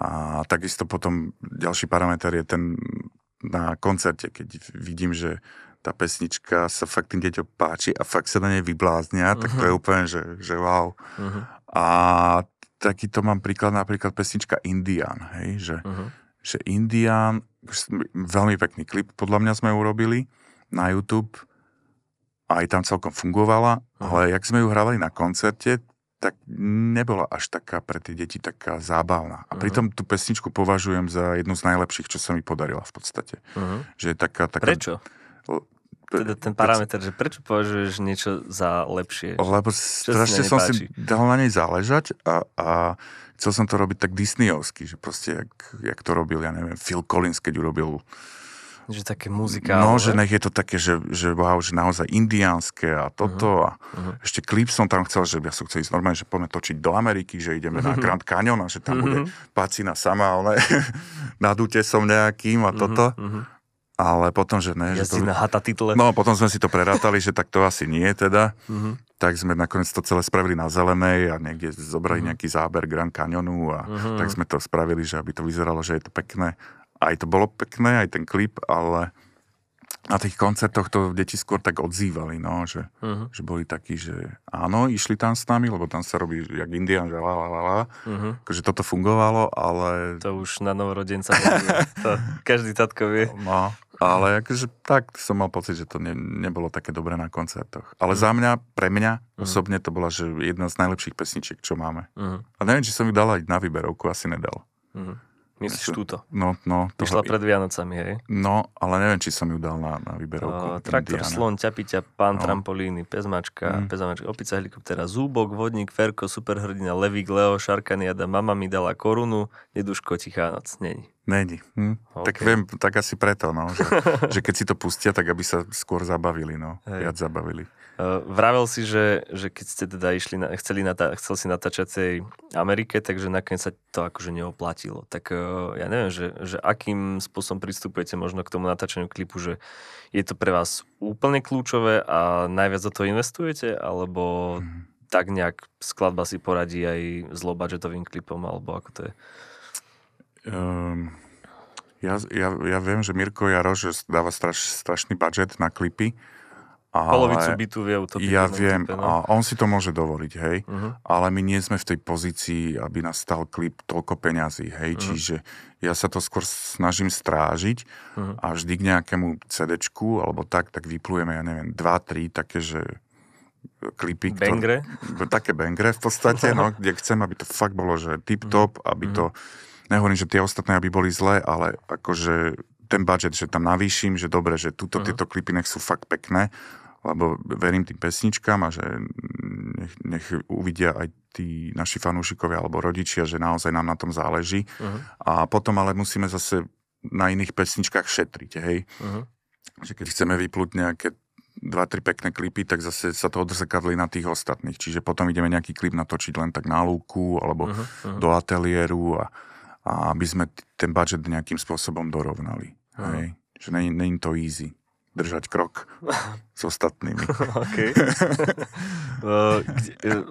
a takisto potom ďalší parameter je ten na koncerte, keď vidím, že tá pesnička sa fakt tým deťom páči a fakt sa na nej vybláznia, uh-huh. tak to je mhm. úplne, že, že wow. Uh-huh. A takýto mám príklad napríklad pesnička Indian, hej, že, uh-huh. že Indian, veľmi pekný klip, podľa mňa sme urobili na YouTube, aj tam celkom fungovala, uh-huh. ale jak sme ju hrávali na koncerte, tak nebola až taká pre tie deti taká zábavná. A pritom tú pesničku považujem za jednu z najlepších, čo sa mi podarila v podstate. Uh-huh. Že je taká, taká, Prečo? teda ten parameter, že prečo považuješ niečo za lepšie? Lebo strašne som si dal na nej záležať a, a chcel som to robiť tak Disneyovsky, že proste, jak, jak to robil, ja neviem, Phil Collins, keď urobil že také muzika. No, že nech je to také, že, že wow, že naozaj indiánske a toto. Uh-huh. A uh-huh. ešte klip som tam chcel, že ja som chcel ísť normálne, že poďme točiť do Ameriky, že ideme uh-huh. na mhm. Grand Canyon a že tam uh-huh. bude pacina sama, ale <laughs> nadúte som nejakým a toto. Uh-huh ale potom, že ne. Že to... na hata title. No, potom sme si to prerátali, že tak to asi nie teda. Mm-hmm. Tak sme nakoniec to celé spravili na zelenej a niekde zobrali mm-hmm. nejaký záber Grand Canyonu a mm-hmm. tak sme to spravili, že aby to vyzeralo, že je to pekné. Aj to bolo pekné, aj ten klip, ale na tých koncertoch to deti skôr tak odzývali, no, že, mm-hmm. že boli takí, že áno, išli tam s nami, lebo tam sa robí jak Indian, že la, la, la, la. Mm-hmm. Akože toto fungovalo, ale... To už na novorodenca to <laughs> každý tatko vie. No, ale akože tak som mal pocit, že to ne, nebolo také dobré na koncertoch. Ale mm. za mňa, pre mňa mm. osobne to bola že jedna z najlepších pesničiek, čo máme. Mm. A neviem, či som ju dal aj na výberovku, asi nedal. Mm. Myslíš túto? No, no. To Išla pred Vianocami, hej? No, ale neviem, či som ju dal na, na výberovku. To, traktor, Indiana. slon, ťapiťa, pán no. trampolíny, pezmačka, mm. pezmačka, opica helikoptera, zúbok, vodník, ferko, superhrdina, levík, leo, šarkaniada, mama mi dala korunu, neduško, tichá noc, není. Není. Hm? Okay. Tak viem, tak asi preto, no, že, <laughs> že keď si to pustia, tak aby sa skôr zabavili, no, Hej. viac zabavili. Uh, vravel si, že, že keď ste teda išli na, chceli nata- chcel si natáčať tej Amerike, takže nakoniec sa to akože neoplatilo. Tak uh, ja neviem, že, že akým spôsobom pristupujete možno k tomu natáčaniu klipu, že je to pre vás úplne kľúčové a najviac do toho investujete, alebo mm-hmm. tak nejak skladba si poradí aj s lobažetovým klipom, alebo ako to je? Um, ja, ja, ja viem, že Mirko Jaroš dáva straš, strašný budget na klipy. Ale Polovicu bytu vie utopiť. Ja viem, no. a on si to môže dovoliť, hej. Uh-huh. Ale my nie sme v tej pozícii, aby nastal klip toľko peňazí, hej. Uh-huh. Čiže ja sa to skôr snažím strážiť uh-huh. a vždy k nejakému cd alebo tak, tak vyplujeme, ja neviem, dva, tri také, že klipy. Bengre? Ktoré, také bengre v podstate, no, kde chcem, aby to fakt bolo, že tip-top, aby uh-huh. to nehovorím, že tie ostatné, aby boli zlé, ale akože ten budget, že tam navýšim, že dobre, že tuto uh-huh. Mhm. tieto klipy nech sú fakt pekné, lebo verím tým pesničkám a že nech, nech uvidia aj tí naši fanúšikovia alebo rodičia, že naozaj nám na tom záleží. Uh-huh. A potom ale musíme zase na iných pesničkách šetriť, hej. Uh-huh. Že keď chceme vyplúť nejaké dva, tri pekné klipy, tak zase sa to odzrkadli na tých ostatných. Čiže potom ideme nejaký klip natočiť len tak na lúku alebo uh-huh, uh-huh. do ateliéru a, a aby sme ten budget nejakým spôsobom dorovnali. Hej? Že není, není to easy držať krok <laughs> s ostatnými. Okay. <laughs> <laughs> Eh, eh,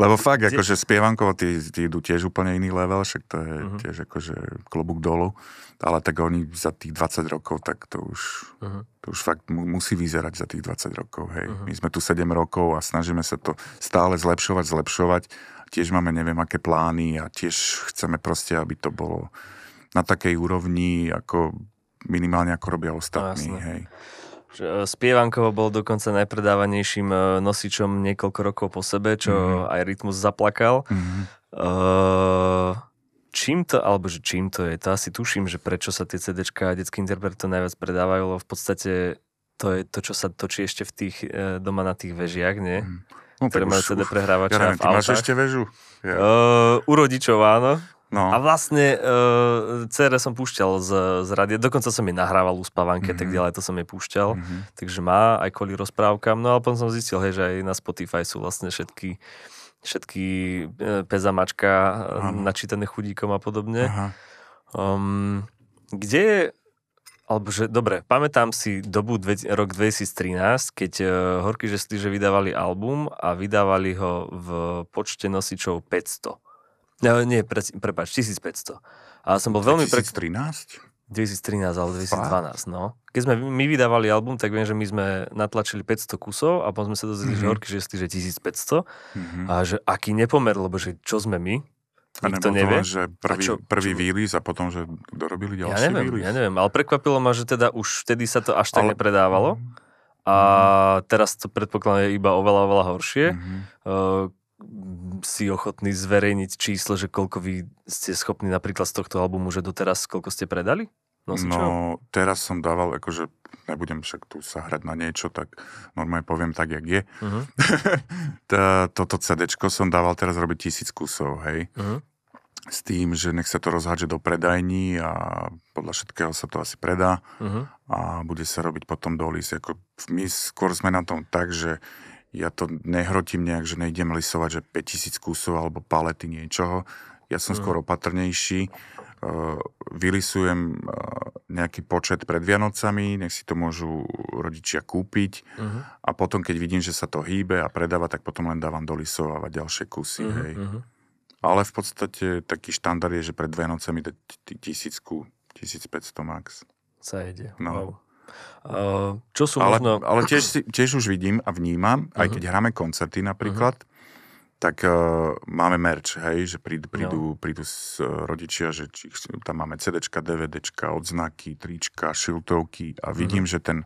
Lebo fakt, kde... akože spievankovo tí, tí idú tiež úplne iný level, však to je uh-huh. tiež akože klobúk dolu, ale tak oni za tých 20 rokov, tak to už, uh-huh. to už fakt mu, musí vyzerať za tých 20 rokov, hej. Uh-huh. My sme tu 7 rokov a snažíme sa to stále zlepšovať, zlepšovať tiež máme neviem aké plány a tiež chceme proste, aby to bolo na takej úrovni, ako minimálne ako robia ostatní. No, hej. E, spievankovo bol dokonca najpredávanejším e, nosičom niekoľko rokov po sebe, čo mm-hmm. aj Rytmus zaplakal. Mm-hmm. čím to, alebo že čím to je, to asi tuším, že prečo sa tie CDčka a detský interpretov najviac predávajú, lebo v podstate to je to, čo sa točí ešte v tých, doma na tých vežiach, nie? Mm. No, ktoré majú CD prehrávače ja v autách. máš ešte väžu? Ja. Uh, u rodičov, áno. No. A vlastne uh, CR som púšťal z, z rádia, dokonca som jej nahrával uspávanke, mm-hmm. tak mhm. ďalej, to som jej púšťal, mm-hmm. takže má aj kvôli rozprávkam, no ale potom som zistil, hej, že aj na Spotify sú vlastne všetky všetky eh, pezamačka, eh, načítané chudíkom a podobne. Aha. Um, kde je alebo že, dobre, pamätám si dobu dve, rok 2013, keď uh, Horky Žesliže vydávali album a vydávali ho v počte nosičov 500. No, nie, pre, prepáč, 1500. A som bol veľmi... 2013? Pre... 2013 alebo 2012, no. Keď sme my vydávali album, tak viem, že my sme natlačili 500 kusov a potom sme sa dozvedeli, mm-hmm. že mhm. Horky Žesliže 1500 mm-hmm. a že aký nepomer, lebo že čo sme my, a Nikto nevie. že prvý, a čo, prvý čo? výliz a potom, že dorobili ďalší ja neviem, výliz. Ja neviem, ale prekvapilo ma, že teda už vtedy sa to až tak ale... nepredávalo. A mhm. teraz to predpokladám je iba oveľa, oveľa horšie. Mm-hmm. Uh, si ochotný zverejniť číslo, že koľko vy ste schopní napríklad z tohto albumu, že doteraz koľko ste predali? Vlastne No, teraz som dával, akože nebudem však tu sa hrať na niečo, tak normálne poviem tak, jak je. Uh-huh. <laughs> Toto CD som dával teraz robiť tisíc kusov, hej. Uh-huh. S tým, že nech sa to rozhádže do predajní a podľa všetkého sa to asi predá uh-huh. a bude sa robiť potom do lis. Ako my skôr sme na tom tak, že ja to nehrotím nejak, že nejdem lisovať, že 5000 kusov alebo palety niečoho. Ja som uh-huh. skôr opatrnejší Eh, vylisujem eh, nejaký počet pred Vianocami, nech si to môžu rodičia kúpiť uh-huh. a potom, keď vidím, že sa to hýbe a predáva, tak potom len dávam dolisovávať ďalšie kusy. Uh-huh. Hej. Uh-huh. Ale v podstate taký štandard je, že pred Vianocami dať tisícku, 1500 max. Sa ide. No. Wow. Eh, čo sú ale, možno... ale tiež, tiež už vidím a vnímam, aj uh-huh. keď hráme koncerty napríklad, uh-huh tak uh, máme merch, hej, že no. prídu, prídu, no. prídu s, uh, rodičia, že či, tam máme CDčka, DVDčka, odznaky, trička, šiltovky a mhm. vidím, mm-hmm. že ten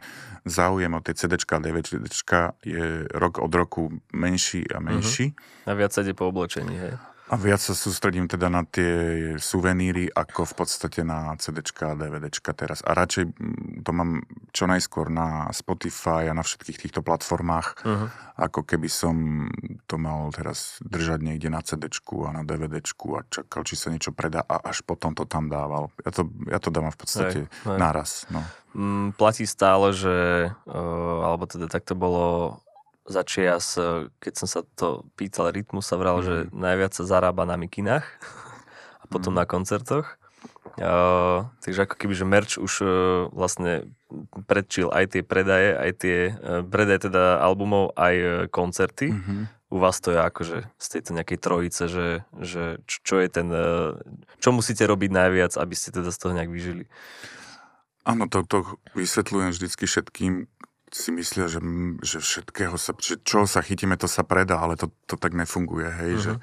záujem o tie CDčka, DVDčka je rok od roku menší a mhm. menší. Mm-hmm. A viac sa ide po oblečení, hej. A viac sa sústredím teda na tie suveníry, ako v podstate na CDčka a DVDčka teraz. A radšej mm, to mám čo najskôr na Spotify a na všetkých týchto platformách, uh-huh. ako keby som to mal teraz držať niekde na CDčku a na DVDčku a čakal, či sa niečo predá a až potom to tam dával. Ja to, ja to dávam v podstate hej, hej. naraz. No. Mm, platí stále, že, uh, alebo teda tak to bolo začias, eh, keď som sa to pýtal rytmu, sa vral, mm. že mhm. najviac sa zarába na mikinách <laughs> a potom mm. na koncertoch. Uh, takže ako keby, že merch už uh, vlastne predčil aj tie predaje, aj tie uh, predaje teda albumov, aj uh, koncerty. Mm-hmm. U vás to je akože z tejto nejakej trojice, že, že čo, čo je ten, uh, čo musíte robiť najviac, aby ste teda z toho nejak vyžili. Áno, to, to vysvetľujem vždycky všetkým, si myslia, že, že všetkého sa, že čo sa chytíme, to sa predá, ale to, to tak nefunguje, hej, uh-huh. že, mhm.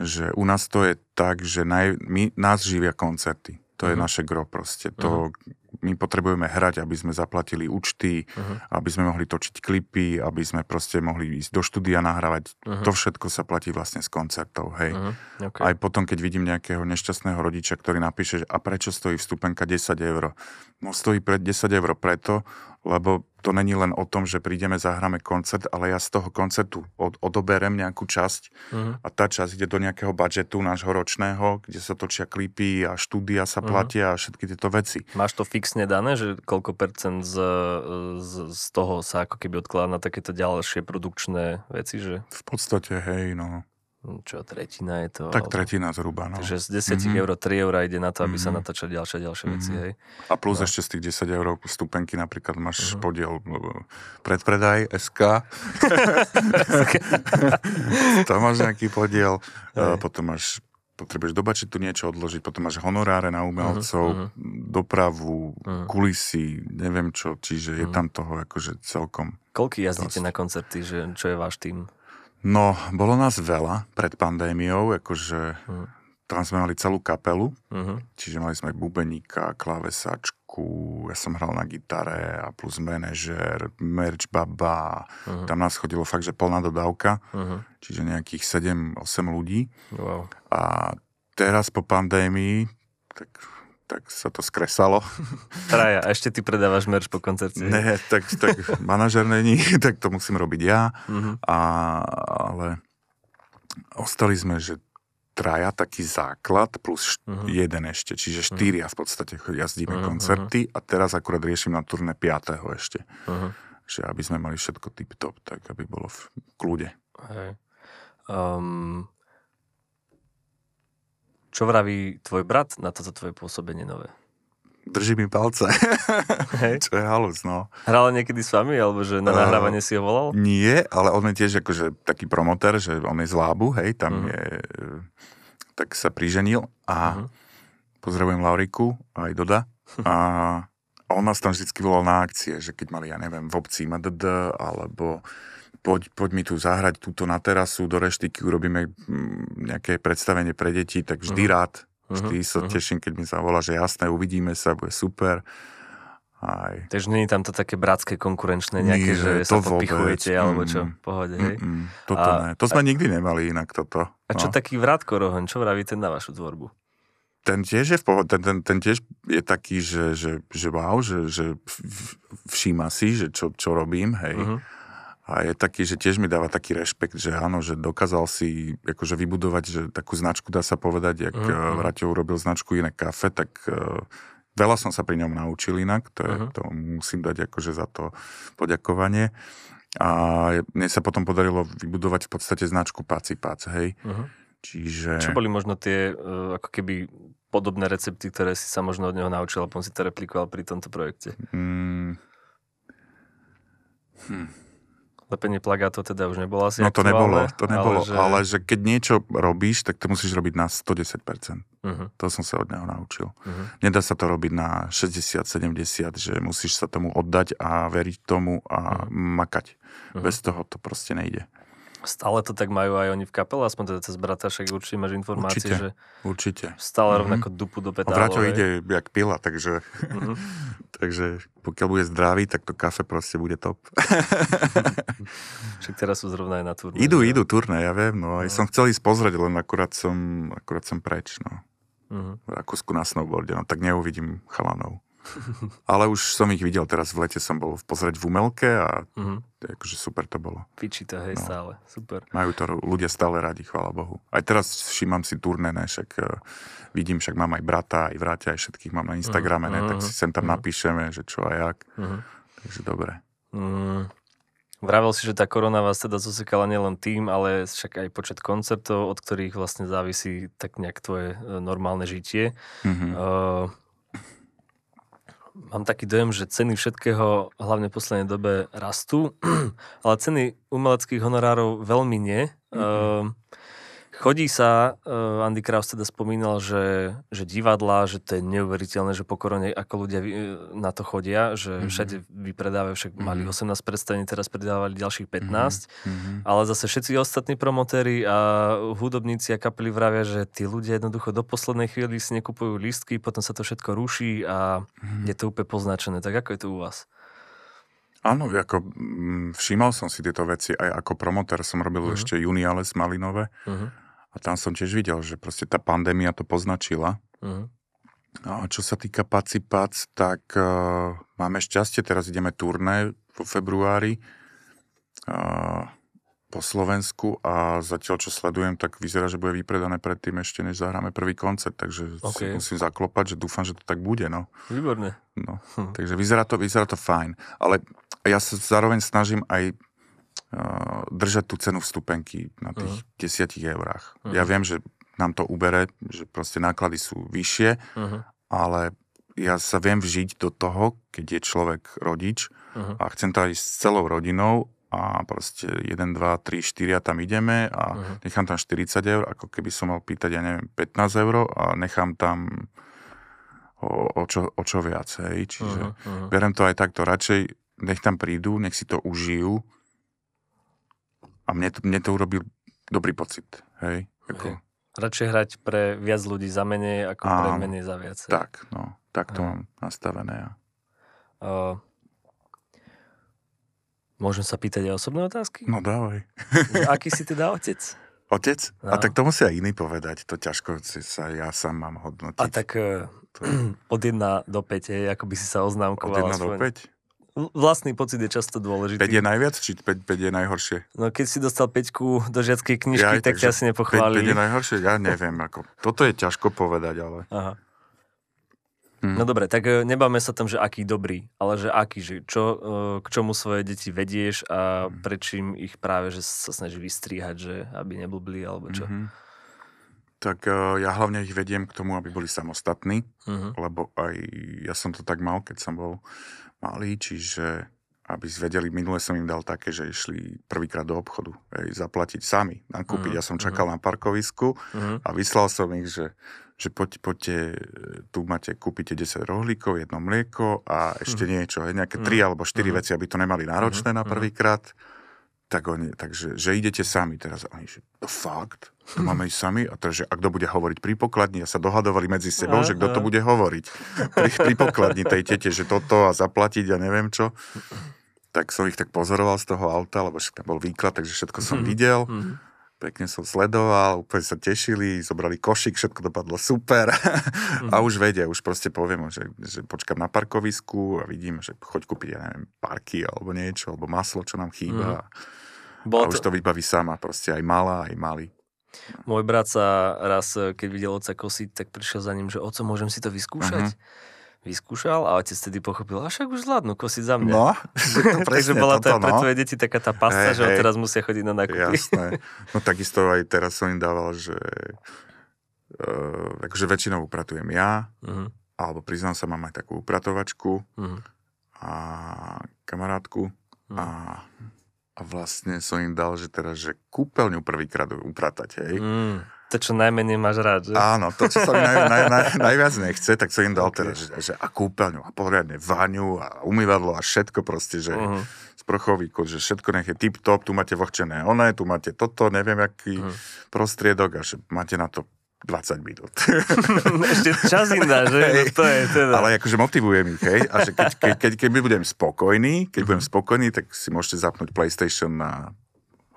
že u nás to je tak, že naj, my, nás živia koncerty. To uh-huh. je mhm. naše gro proste. To, uh-huh. My potrebujeme hrať, aby sme zaplatili účty, uh-huh. aby sme mohli točiť klipy, aby sme proste mohli ísť do štúdia nahrávať. Uh-huh. To všetko sa platí vlastne z koncertov, hej. Uh-huh. Okay. Aj potom, keď vidím nejakého nešťastného rodiča, ktorý napíše, že a prečo stojí vstupenka 10 eur? No stojí pred 10 eur preto, lebo to není len o tom, že prídeme, zahráme koncert, ale ja z toho koncertu od, odoberem nejakú časť uh-huh. a tá časť ide do nejakého budžetu nášho ročného, kde sa točia klipy a štúdia sa mhm. platia uh-huh. a všetky tieto veci. Máš to fixne dané, že koľko percent z, z, z toho sa ako keby odkladá na takéto ďalšie produkčné veci? Že? V podstate, hej, no. Hm, čo tretina je to. Tak tretina zhruba, no. Takže z 10 mm-hmm. eur 3 eur ide na to, aby mm-hmm. sa mhm. natáčali ďalšie ďalšie mm-hmm. veci, mhm. hej. A plus no. ešte z tých 10 eur stupenky napríklad máš mm-hmm. podiel predpredaj SK. <laughs> Tam máš nejaký podiel, hej. Eh, potom máš potrebuješ dobačiť tu niečo odložiť, potom máš honoráre na umelcov, uh-huh, dopravu, uh-huh. kulisy, neviem čo, čiže uh-huh. je tam toho akože celkom. Koľko jazdíte dosť. na koncerty, že čo je váš tým? No, bolo nás veľa pred pandémiou, akože uh-huh. tam sme mali celú kapelu, uh-huh. čiže mali sme bubeníka, klavesačku, ja som hral na gitare a plus manažer, merch baba, uh-huh. tam nás chodilo fakt, že plná dodávka, uh-huh. čiže nejakých 7-8 ľudí. Wow. A teraz po pandémii, tak tak sa to skresalo. Traja, a ešte ty predávaš merch po koncerte. Ne, tak, tak manažer není, <laughs> tak to musím robiť ja. Mm-hmm. A, ale ostali sme, že traja taký základ plus uh-huh. jeden ešte, čiže mhm. štyria v podstate jazdíme uh-huh. koncerty a teraz akurát riešim na turné piatého ešte. Uh-huh. Že aby sme mali všetko tip-top, tak aby bolo v kľude. Hej. Um, čo vraví tvoj brat na toto tvoje pôsobenie nové? Drží mi palce. <laughs> Hej. Čo je halus, no. Hral niekedy s vami, alebo že na ehm, nahrávanie uh, si ho volal? Nie, ale on je tiež akože taký promoter, že on je z Lábu, hej, tam uh-huh. je... Tak sa priženil a uh-huh. pozdravujem Lauriku, aj Doda. A on nás tam vždycky volal na akcie, že keď mali, ja neviem, v obci Madd, alebo poď, poď mi tu zahrať túto na terasu, do reštiky urobíme mm, nejaké predstavenie pre deti, tak vždy uh-huh. rád, mhm, vždy uh-huh. sa uh-huh. teším, keď mi zavolá, že jasné, uvidíme sa, bude super. Aj. Takže nie je tam to také bratské konkurenčné nejaké, Nie, že to sa vôbec. popichujete mm, alebo čo, pohode, mm, hej? Mm, toto a, ne, to sme a, nikdy nemali inak toto. A čo no. taký vrátko rohoň, čo vraví ten na vašu tvorbu? ten tiež je v pohode, ten, ten, ten tiež je taký, že, že, že wow, že, že všíma si, že čo, čo robím, hej. Uh-huh a je taký, že tiež mi dáva taký rešpekt, že áno, že dokázal si akože vybudovať, že takú značku dá sa povedať, jak uh-huh. Mhm, eh, mhm. Vraťo urobil značku iné kafe, tak uh, veľa som sa pri ňom naučil inak, to, uh-huh. to musím dať akože za to poďakovanie. A mne sa potom podarilo vybudovať v podstate značku Paci Pac, hej. Uh-huh. Čiže... Čo boli možno tie uh, ako keby podobné recepty, ktoré si sa možno od neho naučil a potom si to replikoval pri tomto projekte? Mm. Hm lepenie plagátov teda už nebolo asi No to nebolo, to nebolo, ale že... ale že keď niečo robíš, tak to musíš robiť na 110%. Uh-huh. Mhm. To som sa od neho naučil. Uh-huh. Nedá sa to robiť na 60-70, že musíš sa tomu oddať a veriť tomu a uh-huh. makať. Uh-huh. Bez toho to proste nejde. Stále to tak majú aj oni v kapele, aspoň teda cez brata, však určite máš informácie, určite, že určite. stále mm-hmm. rovnako dupu do pedálov. Braťo ide jak pila, takže, mm-hmm. <laughs> takže pokiaľ bude zdravý, tak to kafe proste bude top. <laughs> však teraz sú zrovna aj na turné. Idú, že? idú turné, ja viem, no, no. som chcel ísť pozrieť, len akurát som, akurát som preč, no. Mm-hmm. V Rakúsku na snowboarde, no tak neuvidím chalanov. <laughs> Ale už som ich videl teraz v lete, som bol pozrieť v Umelke a mm-hmm. akože super to bolo. Piči to, hej, no. stále, super. Majú to ľudia stále radi, chvála Bohu. Aj teraz všímam si turné, ne, však e, vidím, však mám aj brata, aj vráťa, aj všetkých mám na mhm. Instagrame, mm-hmm. ne, tak mhm. si sem tam mm-hmm. napíšeme, že čo a jak. Mm-hmm. Takže dobre. Mm. Vravel si, že tá korona vás teda zosekala nielen tým, ale však aj počet koncertov, od ktorých vlastne závisí tak nejak tvoje e, normálne žitie. Mm-hmm. Uh, mám taký dojem, že ceny všetkého, hlavne v poslednej dobe, rastú, <clears throat> ale ceny umeleckých honorárov veľmi nie. Mm-hmm. Uh, Chodí sa, uh, Andy Kraus teda spomínal, že, že divadla, že to je neuveriteľné, že po korone, ako ľudia e, na to chodia, že mm-hmm. všade vypredávajú, však mm-hmm. mali 18 predstavení, teraz predávali ďalších 15, mm-hmm. Mhm. ale zase všetci ostatní promotéri a hudobníci a kapely vravia, že tí ľudia jednoducho do poslednej chvíli si nekupujú lístky, potom sa to všetko ruší a mm-hmm. je to úplne poznačené. Tak ako je to u vás? Áno, ako mm, všímal som si tieto veci, aj ako promotér som robil uh-huh. ešte Juniales Malinové. Uh-huh a tam som tiež videl, že proste tá pandémia to poznačila. Uh-huh. A čo sa týka Pacipac, tak uh, máme šťastie, teraz ideme turné v februári uh, po Slovensku a zatiaľ, čo sledujem, tak vyzerá, že bude vypredané predtým ešte, než zahráme prvý koncert, takže okay. si musím zaklopať, že dúfam, že to tak bude. No. Výborné. No, uh-huh. Takže vyzerá to, vyzerá to fajn, ale ja sa zároveň snažím aj držať tú cenu vstupenky na tých uh-huh. 10 eurách. Uh-huh. Ja viem, že nám to ubere, že proste náklady sú vyššie, uh-huh. ale ja sa viem vžiť do toho, keď je človek rodič uh-huh. a chcem to aj s celou rodinou a proste 1, 2, 3, 4 a tam ideme a uh-huh. nechám tam 40 eur, ako keby som mal pýtať, ja neviem, 15 eur a nechám tam o, o, čo, o čo viacej. Čiže uh-huh, uh-huh. berem to aj takto, radšej nech tam prídu, nech si to užijú, a mne to, mne to urobil dobrý pocit. Hej? Ako... Hej. Radšej hrať pre viac ľudí za menej, ako Áno, pre menej za viac. Tak, no, tak to Hej. mám nastavené. Ja. Uh, môžem sa pýtať aj osobné otázky? No dávaj. <laughs> Aký si teda otec? Otec? No. A tak to musia iný povedať, to ťažko si sa ja sám mám hodnotiť. A tak eh, to... <clears throat> od 1 do 5, ako by si sa oznámkoval. Od 1 do 5? vlastný pocit je často dôležitý. 5 je najviac, či 5, 5 je najhoršie? No keď si dostal 5 do žiackej knižky, Jaj, tak ťa asi nepochválili. 5, 5 je najhoršie? Ja neviem. Ako. Toto je ťažko povedať, ale... Aha. Hmm. No dobre, tak e, nebáme sa tam, že aký dobrý, ale že aký, že čo, e, k čomu svoje deti vedieš a hm. prečím ich práve, že sa snaží vystriehať, že aby neblbli alebo čo. hmm tak e, ja hlavne ich vediem k tomu, aby boli samostatní, uh-huh. lebo aj ja som to tak mal, keď som bol mali, čiže aby zvedeli, minule som im dal také, že išli prvýkrát do obchodu, ej, zaplatiť sami, nakúpiť. Uh-huh. ja som mhm. čakal uh-huh. na parkovisku uh-huh. a vyslal som ich, že, že poď, poďte, tu máte, kúpite 10 rohlíkov, jedno mlieko a <laughs> ešte uh-huh. niečo, hej, nejaké 3 uh-huh. alebo 4 uh-huh. veci, aby to nemali náročné uh-huh. na prvýkrát tak oni, takže, že idete sami teraz. Oni, že fakt? To máme ísť sami? A takže, a kto bude hovoriť pri pokladni? A sa dohadovali medzi sebou, Aha. že kto to bude hovoriť pri, pri pokladni tej tete, že toto a zaplatiť a neviem čo. Tak som ich tak pozoroval z toho auta, lebo však tam bol výklad, takže všetko som mm-hmm. videl. Mm-hmm pekne som sledoval, úplne sa tešili, zobrali košik, všetko dopadlo super mm. <laughs> a mhm. už vedia, už proste poviem, že, že počkam na parkovisku a vidím, že choď kúpiť, ja neviem, parky alebo niečo, alebo maslo, čo nám chýba. Mm. Bol a to... už to vybaví sama, proste aj malá, aj malý. Môj brat sa raz, keď videl oca kosiť, tak prišiel za ním, že oco, môžem si to vyskúšať? Uh-huh vyskúšal a otec tedy pochopil, a však už zvládnu kosiť za mňa. No, <laughs> to presne, Takže bola to pre no. tvoje deti taká tá pasta, hey, že hey, teraz musia chodiť na nákupy. Jasné. <laughs> No takisto aj teraz som im dával, že uh, akože väčšinou upratujem ja, uh-huh. alebo priznám sa, mám aj takú upratovačku uh-huh. a kamarátku uh-huh. a a vlastne som im dal, že teraz, že kúpeľňu prvýkrát upratať, hej. Uh-huh to, čo najmenej máš rád, že? Áno, to, čo sa mi naj, naj, naj, <laughs> najviac nechce, tak som im dal okay. teraz, že, že a kúpeľňu, a poriadne vaňu, a umývadlo, a všetko proste, že uh-huh. Mhm. sprchový kľud, že všetko nech je tip-top, tu máte vlhčené oné, tu máte toto, neviem, aký uh-huh. Mhm. prostriedok, a že máte na to 20 minút. <laughs> Ešte čas im dá, že? Hey, no to je, teda. Ale akože motivujem ich, hej. A že keď, keď, keď, keď budem spokojný, keď budem spokojný, tak si môžete zapnúť PlayStation na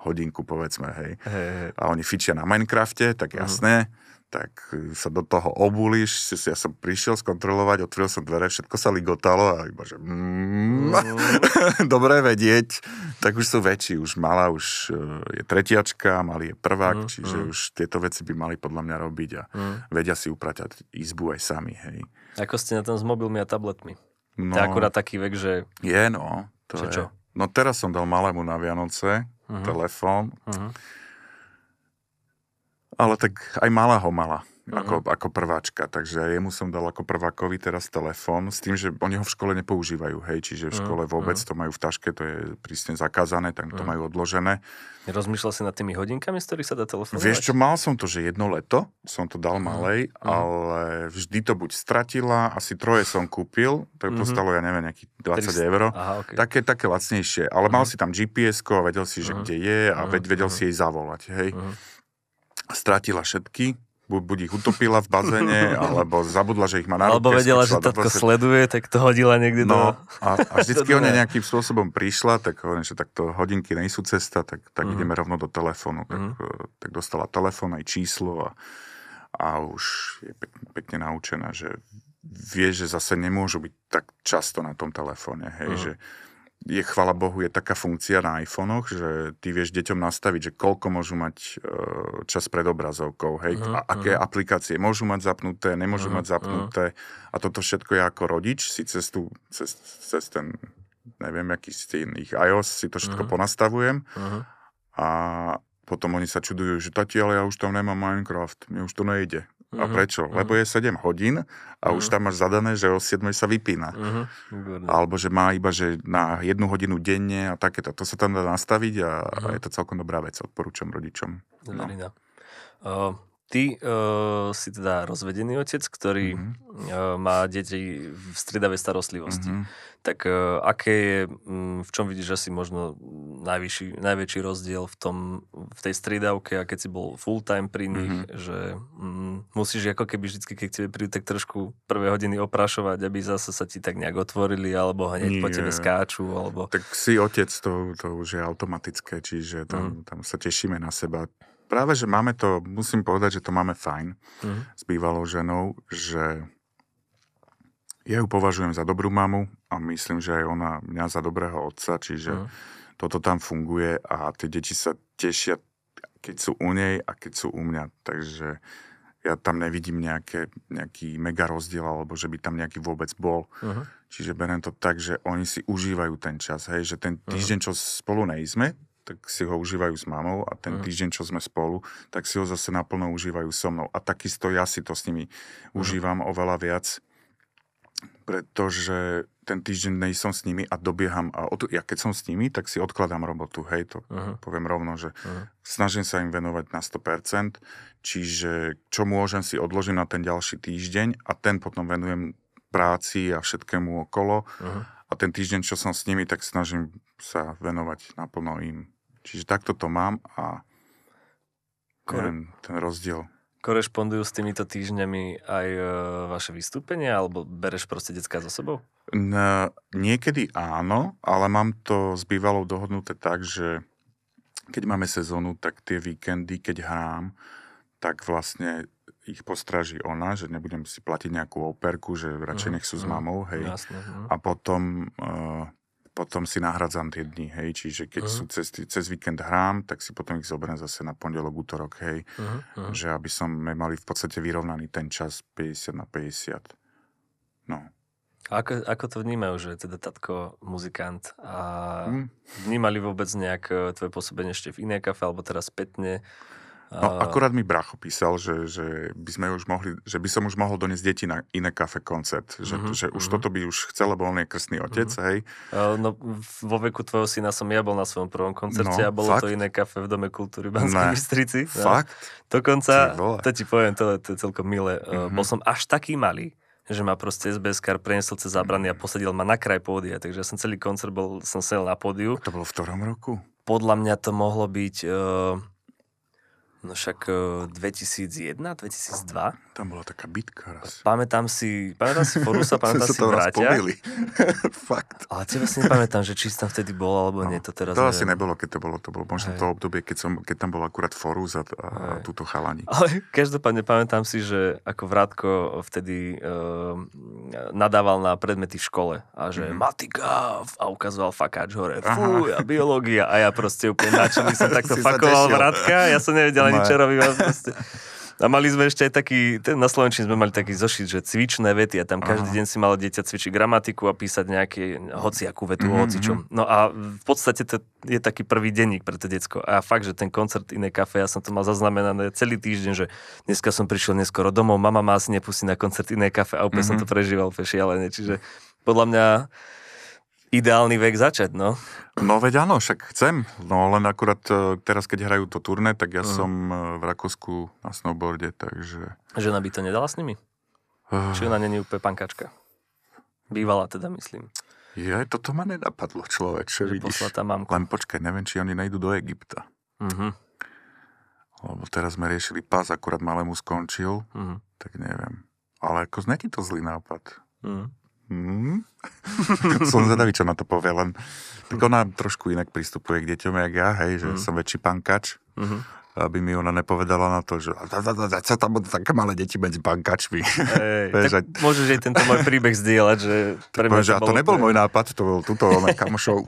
hodinku, povedzme, hej. Hey, hey. A oni fičia na Minecrafte, tak mhm. jasné. mm tak e, sa do toho obulíš, ja som prišiel skontrolovať, otvoril som dvere, všetko sa ligotalo a iba, že mm, mm. <laughs> dobre vedieť, tak už sú väčší, už malá, už e, je tretiačka, malý je prvák, mm, čiže mm. už tieto veci by mali podľa mňa robiť a mm. vedia si upratať izbu aj sami, hej. Ako ste na tom s mobilmi a tabletmi? No, to je no. akurát taký vek, že... Je, no. To čo, je. Čo? No teraz som dal malému na Vianoce, uh-huh. telefón. Uh-huh. Ale tak aj malá ho mala mm-hmm. ako, ako prváčka. Takže jemu som dal ako prvákovi teraz telefón s tým, že oni ho v škole nepoužívajú, hej, čiže v mhm, škole mhm. vôbec mm-hmm. to majú v taške, to je prísne zakázané, tam mm-hmm. to mhm. majú odložené. Rozmýšľal si nad tými hodinkami, z ktorých sa dá telefonovať? Vieš čo, mal som to, že jedno leto som to dal malej, mm-hmm. ale vždy to buď stratila, asi troje som kúpil, tak to mm-hmm. stalo, ja neviem, nejakých 20 300. eur. Aha, okay. také, také lacnejšie, ale mm-hmm. mal si tam GPS a vedel si, že mm-hmm. kde je a mm-hmm. vedel si jej zavolať, hej. Mm-hmm stratila všetky, buď ich utopila v bazéne, <laughs> alebo zabudla, že ich má na ruke. Alebo vedela, že tatko sleduje, tak to hodila niekde no, do... A, a <laughs> vždycky ona nejakým spôsobom prišla, tak hovorím, že takto hodinky nejsú cesta, tak, tak mm. ideme rovno do telefónu. Tak, mm. tak dostala telefón aj číslo a, a už je pekne, pekne naučená, že vie, že zase nemôžu byť tak často na tom telefóne, hej, mm. že je, chvala Bohu, je taká funkcia na iPhonech, že ty vieš deťom nastaviť, že koľko môžu mať e, čas pred obrazovkou, hej, uh-huh, a aké uh-huh. aplikácie môžu mať zapnuté, nemôžu uh-huh, mať zapnuté. Uh-huh. A toto všetko ja ako rodič si cez, tú, cez, cez ten, neviem, aký z tých iOS si to všetko uh-huh. ponastavujem. Uh-huh. A potom oni sa čudujú, že tati, ale ja už tam nemám Minecraft, mi už to nejde. Uh-huh. A mhm, prečo? Uh-huh. Lebo je 7 hodín a uh-huh. už mhm. tam máš zadané, že o 7 sa vypína. Uh-huh. Alebo že má iba že na jednu hodinu denne a takéto. To sa tam dá nastaviť a, uh-huh. je to celkom dobrá vec. Odporúčam rodičom. No. Uh, Ty uh, si teda rozvedený otec, ktorý mm-hmm. uh, má deti v stredavej starostlivosti. Mm-hmm. Tak uh, aké je, um, v čom vidíš asi možno najvyšší, najväčší rozdiel v, tom, v tej stredavke a keď si bol full time pri nich, mm-hmm. že um, musíš ako keby vždy, keď k tebe prídu, tak trošku prvé hodiny oprašovať, aby zase sa ti tak nejak otvorili, alebo hneď Nie. po tebe skáču. Alebo... Tak si otec, to, to už je automatické, čiže tam, mm-hmm. tam sa tešíme na seba práve, že máme to, musím povedať, že to máme fajn mm. s bývalou ženou, že ja ju považujem za dobrú mamu a myslím, že aj ona mňa za dobrého otca, čiže mm. toto tam funguje a tie deti sa tešia, keď sú u nej a keď sú u mňa. Takže ja tam nevidím nejaké, nejaký mega rozdiel, alebo že by tam nejaký vôbec bol. Uh-huh. Čiže beriem to tak, že oni si užívajú ten čas, hej, že ten mhm. týždeň, uh-huh. čo spolu nejsme, tak si ho užívajú s mamou a ten mm. týždeň, čo sme spolu, tak si ho zase naplno užívajú so mnou. A takisto ja si to s nimi uh-huh. užívam oveľa viac, pretože ten týždeň som s nimi a dobieham. A od, ja keď som s nimi, tak si odkladám robotu. Hej, to uh-huh. poviem rovno, že uh-huh. snažím sa im venovať na 100%, čiže čo môžem si odložiť na ten ďalší týždeň a ten potom venujem práci a všetkému okolo. Uh-huh. A ten týždeň, čo som s nimi, tak snažím sa venovať naplno im. Čiže takto to mám a ten, ten rozdiel. Korešpondujú s týmito týždňami aj e, vaše vystúpenia, alebo bereš proste detská za sebou? No, niekedy áno, ale mám to s bývalou dohodnuté tak, že keď máme sezónu, tak tie víkendy, keď hrám, tak vlastne ich postraží ona, že nebudem si platiť nejakú operku, že radšej mhm, nech sú s mhm. mamou, hej. Jasne, mhm. A potom... E, potom si nahradzam tie dni, hej, čiže keď uh-huh. sú cez, cez víkend hrám, tak si potom ich zoberiem zase na pondelok, útorok, hej, uh-huh. že aby som mali v podstate vyrovnaný ten čas 50 na 50. No. A ako, ako to vnímajú, že teda tatko muzikant a hmm. vnímali vôbec nejak e, tvoje pôsobenie ešte v inej kafe alebo teraz spätne? No, akurát mi Bracho písal, že, že, by sme už mohli, že by som už mohol doniesť deti na iné kafe koncert. Že, uh-huh, že už uh-huh. toto by už chcel, lebo on je krstný mhm. otec, uh-huh. hej. No, vo veku tvojho syna som ja bol na svojom prvom koncerte no, a bolo fakt? to iné kafe v Dome kultúry Banskej Bystrici. No. Fakt? Dokonca, to ti poviem, to, to je celkom milé. Mm-hmm. Bol som až taký malý, že ma proste SBS kar preniesol cez zábrany a posadil ma na kraj pódia, takže ja som celý koncert bol, som sedel na pódiu. A to bolo v ktorom roku? Podľa mňa to mohlo byť... Uh, No však 2001, e, 2002. Tam bola taká bitka raz. Pamätám si, pamätám si Forusa, <laughs> pamätám si Bratia. <laughs> Fakt. Ale teba si nepamätám, že či tam vtedy bol, alebo no, nie, to teraz To neviem. asi nebolo, keď to bolo, to bolo možno Hej. to obdobie, keď, som, keď tam bol akurát Forus a, a túto chalani. Ale každopádne pamätám si, že ako Vrátko vtedy e, nadával na predmety v škole a že mm-hmm. matika a ukazoval fakáč hore, fú, a biológia a ja proste úplne načený som <laughs> takto fakoval Vrátka, ja som nevedel Laničarovi vás proste. A mali sme ešte aj taký, ten, na Slovenčine sme mali taký zošit, že cvičné vety a tam každý deň si malo dieťa cvičiť gramatiku a písať nejaké hociakú vetu mm-hmm. o mhm, hocičom. Mhm. No a v podstate to je taký prvý denník pre to decko. A fakt, že ten koncert iné kafe, ja som to mal zaznamenané celý týždeň, že dneska som prišiel neskoro domov, mama má asi nepustí na koncert iné kafe a úplne mm-hmm. som mhm. to prežíval, fešialene. Čiže podľa mňa ideálny vek začať, no. No veď áno, však chcem. No len akurát e, teraz, keď hrajú to turné, tak ja mm. som e, v Rakúsku na snowboarde, takže... Žena by to nedala s nimi? Uh... Či ona není úplne pankačka? Bývala teda, myslím. Ja, toto ma nenapadlo, človek, čo vidíš. Len počkaj, neviem, či oni najdu do Egypta. Mm-hmm. Lebo teraz sme riešili pás, akurát malému skončil, mm-hmm. tak neviem. Ale ako není to zlý nápad. Mm-hmm. Mm. <laughs> som zvedavý, čo na to povie, len tak ona trošku inak pristupuje k deťom, jak ja, hej, že mm. som väčší pankač. Mm-hmm aby mi ona nepovedala na to, že sa tam budú také malé deti medzi bankačmi. Ej, Vieš, <laughs> tak môžeš aj tento môj príbeh zdieľať, že... Pre mňa poviem, to že a to nebol môj nápad, to bol tuto kamošov.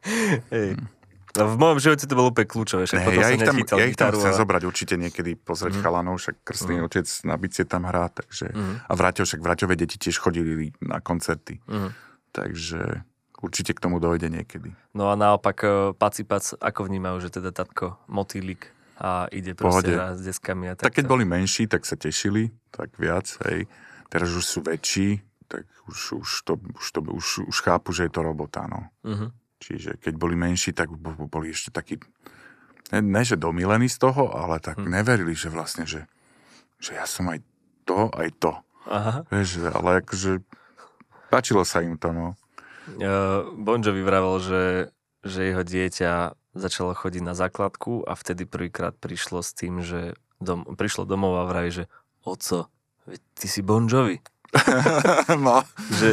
<laughs> Ej. Hm. Mm v mojom živote to bolo úplne kľúčové. Však ne, ja, ich tam, ja ich tam chcem a... zobrať určite niekedy, pozrieť mm. chalanov, však krstný mm. otec na bicie tam hrá, takže... Mm. A Vraťo, však Vraťové deti tiež chodili na koncerty. Mm. Takže určite k tomu dojde niekedy. No a naopak e, Paci Pac, ako vnímajú, že teda tatko motýlik a ide proste s deskami a tak. Tak keď boli menší, tak sa tešili, tak viac, hej. Teraz už sú väčší, tak už, už, to, už, to, už, už chápu, že je to robota, no. Mm-hmm. Čiže keď boli menší, tak boli ešte takí, ne, ne že domilení z toho, ale tak hmm. neverili, že vlastne, že, že ja som aj to, aj to. Aha. Vieš, ale akože páčilo sa im to, no. Bonjo vyvravel, že, že jeho dieťa začalo chodiť na základku a vtedy prvýkrát prišlo s tým, že dom, prišlo domov a vraví, že oco, ty si Bon <laughs> no. Že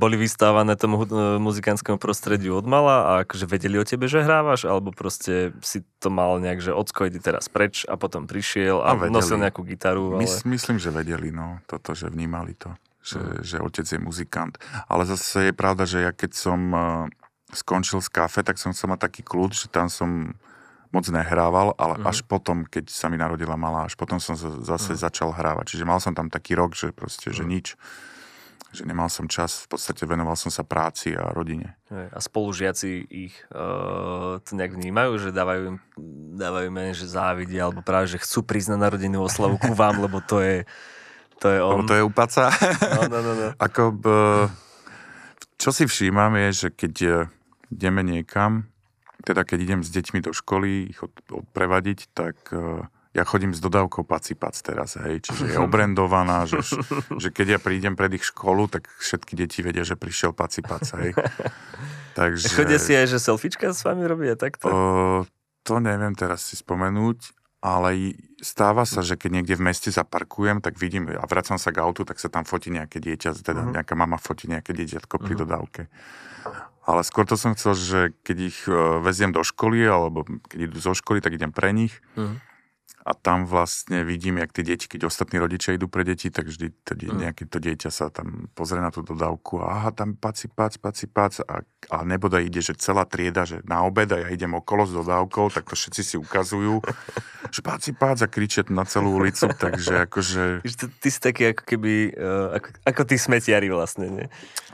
boli vystávané tomu e, muzikánskému prostrediu od mala a akože vedeli o tebe, že hrávaš, alebo proste si to mal nejak, že ocko ide teraz preč a potom prišiel a no, nosil nejakú gitaru. Ale... Mys, myslím, že vedeli, no, toto, že vnímali to, že, mm. že otec je muzikant. Ale zase je pravda, že ja keď som e, skončil z kafe, tak som sa mať taký kľud, že tam som moc nehrával, ale mm-hmm. až potom, keď sa mi narodila malá, až potom som zase mm-hmm. začal hrávať. Čiže mal som tam taký rok, že proste, mm-hmm. že mhm. nič že nemal som čas, v podstate venoval som sa práci a rodine. A spolužiaci ich e, to nejak vnímajú, že dávajú im, dávajú im že závidia, alebo práve, že chcú prísť na narodenú oslavu ku vám, lebo to je, to je on. Lebo to je upaca. No, no, no, no. <laughs> Ako, b, eh, čo si všímam je, že keď eh, ideme niekam, teda keď idem s deťmi do školy ich prevadiť, tak e, ja chodím s dodávkou pacipac teraz, hej, čiže je <laughs> obrendovaná, že, že keď ja prídem pred ich školu, tak všetky deti vedia, že prišiel pacipac, hej. <laughs> Takže... Chodia si aj, že selfiečka s vami robia takto? Uh, to neviem teraz si spomenúť, ale stáva sa, že keď niekde v meste zaparkujem, tak vidím a vracam sa k autu, tak sa tam fotí nejaké dieťa, teda uh-huh. nejaká mama fotí nejaké dieťatko pri uh-huh. dodávke. Ale skôr to som chcel, že keď ich e, veziem do školy, alebo keď idú zo školy, tak idem pre nich. Mm a tam vlastne vidím, jak tie deti, keď ostatní rodičia idú pre deti, tak vždy to, die, mm. nejaké to dieťa sa tam pozrie na tú dodávku a aha, tam paci, pac, paci, pac a, a neboda ide, že celá trieda, že na obed a ja idem okolo s dodávkou, tak to všetci si ukazujú, že paci, pac a kričia na celú ulicu, takže akože... Ty si taký ako keby, eh, ako, ako tí smetiari vlastne, nie?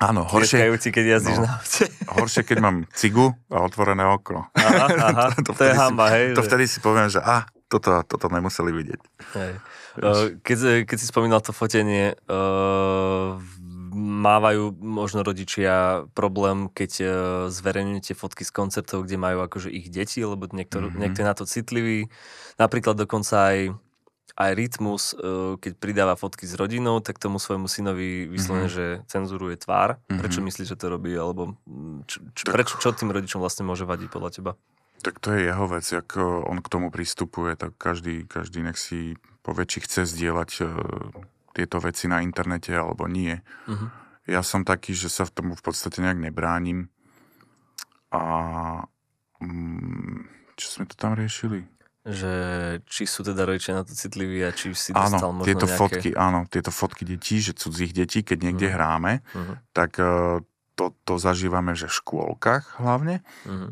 Áno, horšie... Kriekajúci, keď jazdíš no, na obce. horšie, keď mám cigu a otvorené okno. Aha, aha, to, <laughs> to, to je hamba, hej? To že... vtedy si poviem, že a, ah, toto, toto nemuseli vidieť. Eh, keď, eh, keď si spomínal to fotenie, eh, mávajú možno rodičia problém, keď zverejňujete fotky z koncertov, kde majú akože ich deti, lebo niektor, mm-hmm. niekto je na to citlivý. Napríklad dokonca aj, aj Rytmus, keď pridáva fotky s rodinou, tak tomu svojmu synovi vyslovene, mm-hmm. že cenzuruje tvár. Mm-hmm. Prečo mhm. myslíš, že to robí? Alebo mm, č, č, prečo, čo tým rodičom vlastne môže vadiť podľa teba? Tak to je jeho vec, ako eh, on k tomu pristupuje, tak každý, každý nech si povie, či chce zdieľať eh, tieto veci na internete alebo nie. Uh-huh. Ja som taký, že sa v tomu v podstate nejak nebránim. A mm, čo sme to tam riešili? Že či sú teda rodičia na to citliví a či si dostal áno, možno tieto nejaké... fotky, áno, tieto fotky detí, že cudzích detí, keď niekde uh-huh. hráme, uh-huh. tak uh, to, to zažívame že v škôlkach hlavne. Uh-huh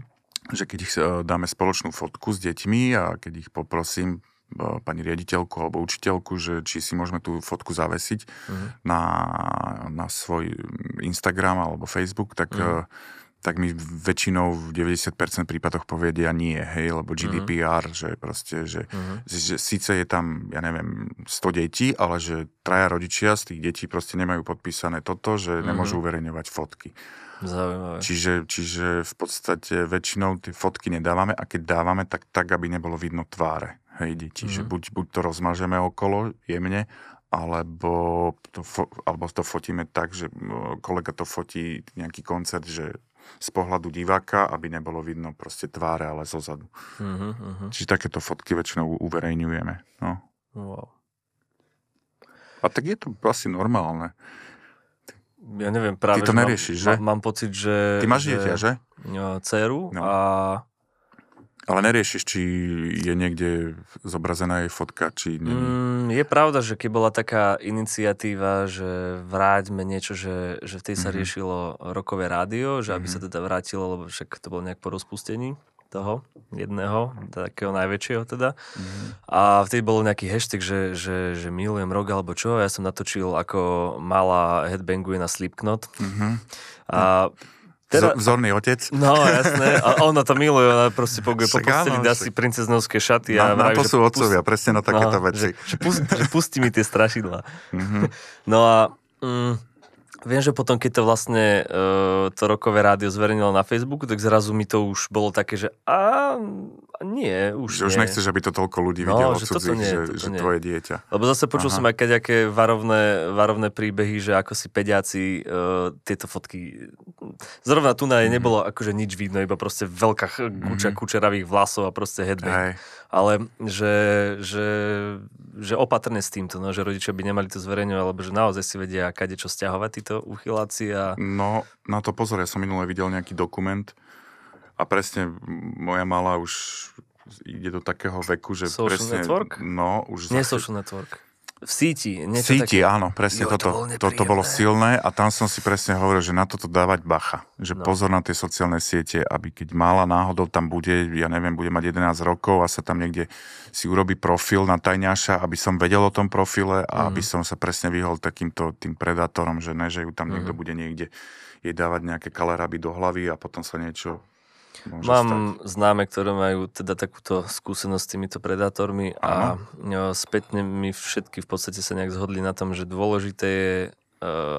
že keď ich e, dáme spoločnú fotku s deťmi a keď ich poprosím e, pani riaditeľku alebo učiteľku, že či si môžeme tú fotku zavesiť mm. na, na svoj Instagram alebo Facebook, tak, mm. tak mi väčšinou v 90% prípadoch povedia nie, hej, lebo mhm. GDPR, mm. že proste, že, mm. že, že síce je tam, ja neviem, 100 detí, ale že traja rodičia z tých detí proste nemajú podpísané toto, že mm. nemôžu uverejňovať fotky. Zaujímavé. Čiže, čiže v podstate väčšinou tie fotky nedávame a keď dávame, tak tak, aby nebolo vidno tváre hej, deti, Mm-hmm. Že mhm. buď, buď to rozmažeme okolo jemne, alebo to, fo- alebo to fotíme tak, že kolega to fotí nejaký koncert, že z pohľadu diváka, aby nebolo vidno proste tváre, ale zo zadu. Mm-hmm. Čiže takéto fotky väčšinou uverejňujeme. No. Wow. A tak je to asi normálne ja neviem, práve... Ty to neriešiš, mám, že? Mám pocit, že... Ty máš dieťa, že? No, Ceru no. a... Ale neriešiš, či je niekde zobrazená jej fotka, či nie? Mm, je pravda, že keď bola taká iniciatíva, že vráťme niečo, že, že v tej sa mm-hmm. riešilo rokové rádio, že aby mm-hmm. sa mhm. teda vrátilo, lebo však to bolo nejak po rozpustení toho jedného, takého najväčšieho teda. Mm-hmm. A vtedy bol nejaký hashtag, že, že, že milujem rok alebo čo. Ja som natočil, ako malá headbanguje na Slipknot. Mm-hmm. A teda, Vzorný otec. No, jasné. A ona to miluje, ona proste poguje po posteli, dá si princeznovské šaty. A na, vraví, na to sú otcovia, pust... presne na no, takéto no, veci. Že, že, pust, že pusti mi tie strašidla. Mm-hmm. No a... Mm, Viem, že potom, keď to vlastne uh, to rokové rádio zverejnilo na Facebooku, tak zrazu mi to už bolo také, že a nie, už Že nie. už nechceš, aby to toľko ľudí no, videlo že cudzích, nie, že, že nie. tvoje dieťa. Lebo zase počul Aha. som aj aké varovné, varovné príbehy, že ako si peďáci uh, e, tieto fotky... Zrovna tu na mm. nebolo akože nič vidno, iba proste veľká mhm. kuča mm. kučeravých vlasov a proste headbang. Aj. Ale že, že, že opatrne s týmto, no, že rodičia by nemali to zverejňovať, alebo že naozaj si vedia, kade čo stiahovať títo uchyláci. A... No, na to pozor, ja som minule videl nejaký dokument, a presne moja malá už ide do takého veku, že social presne... network? No, už... Nie zachy... social network. V síti. V síti, také... áno, presne jo, toto. To, to bolo silné a tam som si presne hovoril, že na toto dávať bacha. Že no. pozor na tie sociálne siete, aby keď mála náhodou tam bude, ja neviem, bude mať 11 rokov a sa tam niekde si urobí profil na tajňaša, aby som vedel o tom profile a mm. aby mhm. som sa presne vyhol takýmto tým predátorom, že ne, že ju tam mm. niekto mhm. bude niekde jej dávať nejaké kaleraby do hlavy a potom sa niečo Môže Mám stať. známe, ktoré majú teda takúto skúsenosť s týmito predátormi Aha. a e, spätne my všetky v podstate sa nejak zhodli na tom, že dôležité je, e,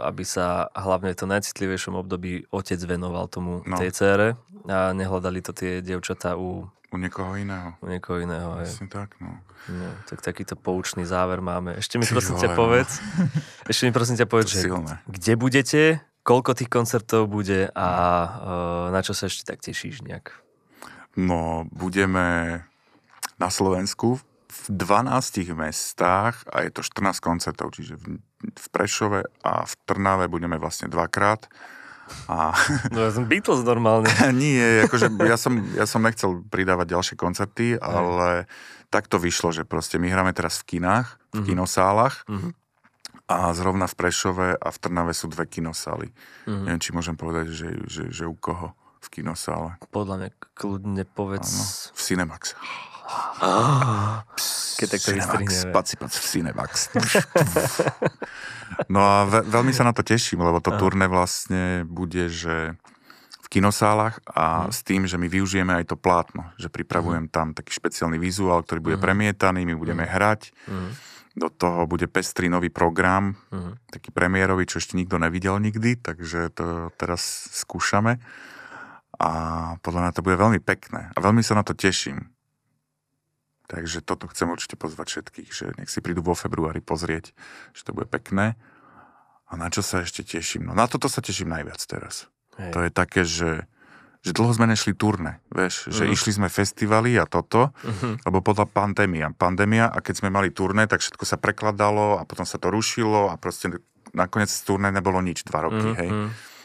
aby sa hlavne v tom najcitlivejšom období otec venoval tomu no. tej cére a nehľadali to tie dievčatá u... U niekoho iného. U niekoho iného, Myslím tak, no. no. Tak takýto poučný záver máme. Ešte mi Ty prosím ťa no. povedz, ešte mi prosím ťa povedz, že silné. kde budete, Koľko tých koncertov bude a e, na čo sa ešte tak tešíš nejak? No, budeme na Slovensku v 12 mestách a je to 14 koncertov, čiže v, v Prešove a v Trnave budeme vlastne dvakrát. A... <laughs> No ja som Beatles normálne. <laughs> Nie, akože ja som, ja som nechcel pridávať ďalšie koncerty, ale tak to vyšlo, že proste my hráme teraz v kinách, v mm-hmm. kinosálach, mm-hmm. A zrovna v Prešove a v Trnave sú dve kinosály. Mm. Neviem, či môžem povedať, že, že, že u koho v kinosále. Podľa mňa kľudne povedz... Áno, v Cinemax. Keď tak to Cinemax, v Cinemax. <laughs> no a ve- veľmi sa na to teším, lebo to turné vlastne bude, že v kinosálach a mm. s tým, že my využijeme aj to plátno, že pripravujem mm. tam taký špeciálny vizuál, ktorý bude mm. premietaný, my budeme mhm. hrať. Mm do toho bude pestrý nový program, uh-huh. taký premiérový, čo ešte nikto nevidel nikdy, takže to teraz skúšame. A podľa mňa to bude veľmi pekné a veľmi sa na to teším. Takže toto chcem určite pozvať všetkých, že nech si prídu vo februári pozrieť, že to bude pekné. A na čo sa ešte teším? No na toto sa teším najviac teraz. Hej. To je také, že že dlho sme nešli turné, vieš, že uh-huh. išli sme festivaly a toto, uh-huh. lebo podľa pandémia. Pandémia a keď sme mali turné, tak všetko sa prekladalo a potom sa to rušilo a proste nakoniec z turné nebolo nič dva roky, uh-huh. hej.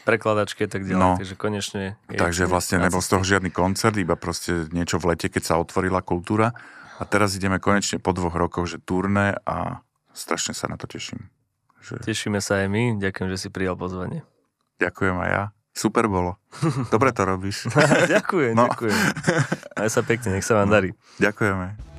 Prekladačky a tak ďalej, no, takže konečne... Takže vlastne nebol z toho žiadny koncert, iba proste niečo v lete, keď sa otvorila kultúra a teraz ideme konečne po dvoch rokoch, že turné a strašne sa na to teším. Že... Tešíme sa aj my, ďakujem, že si prijal pozvanie. Ďakujem aj ja. Super bolo. <laughs> Dobre to robíš. <laughs> ďakujem, no. ďakujem. Aj sa pekne, nech sa vám no. darí. Ďakujeme.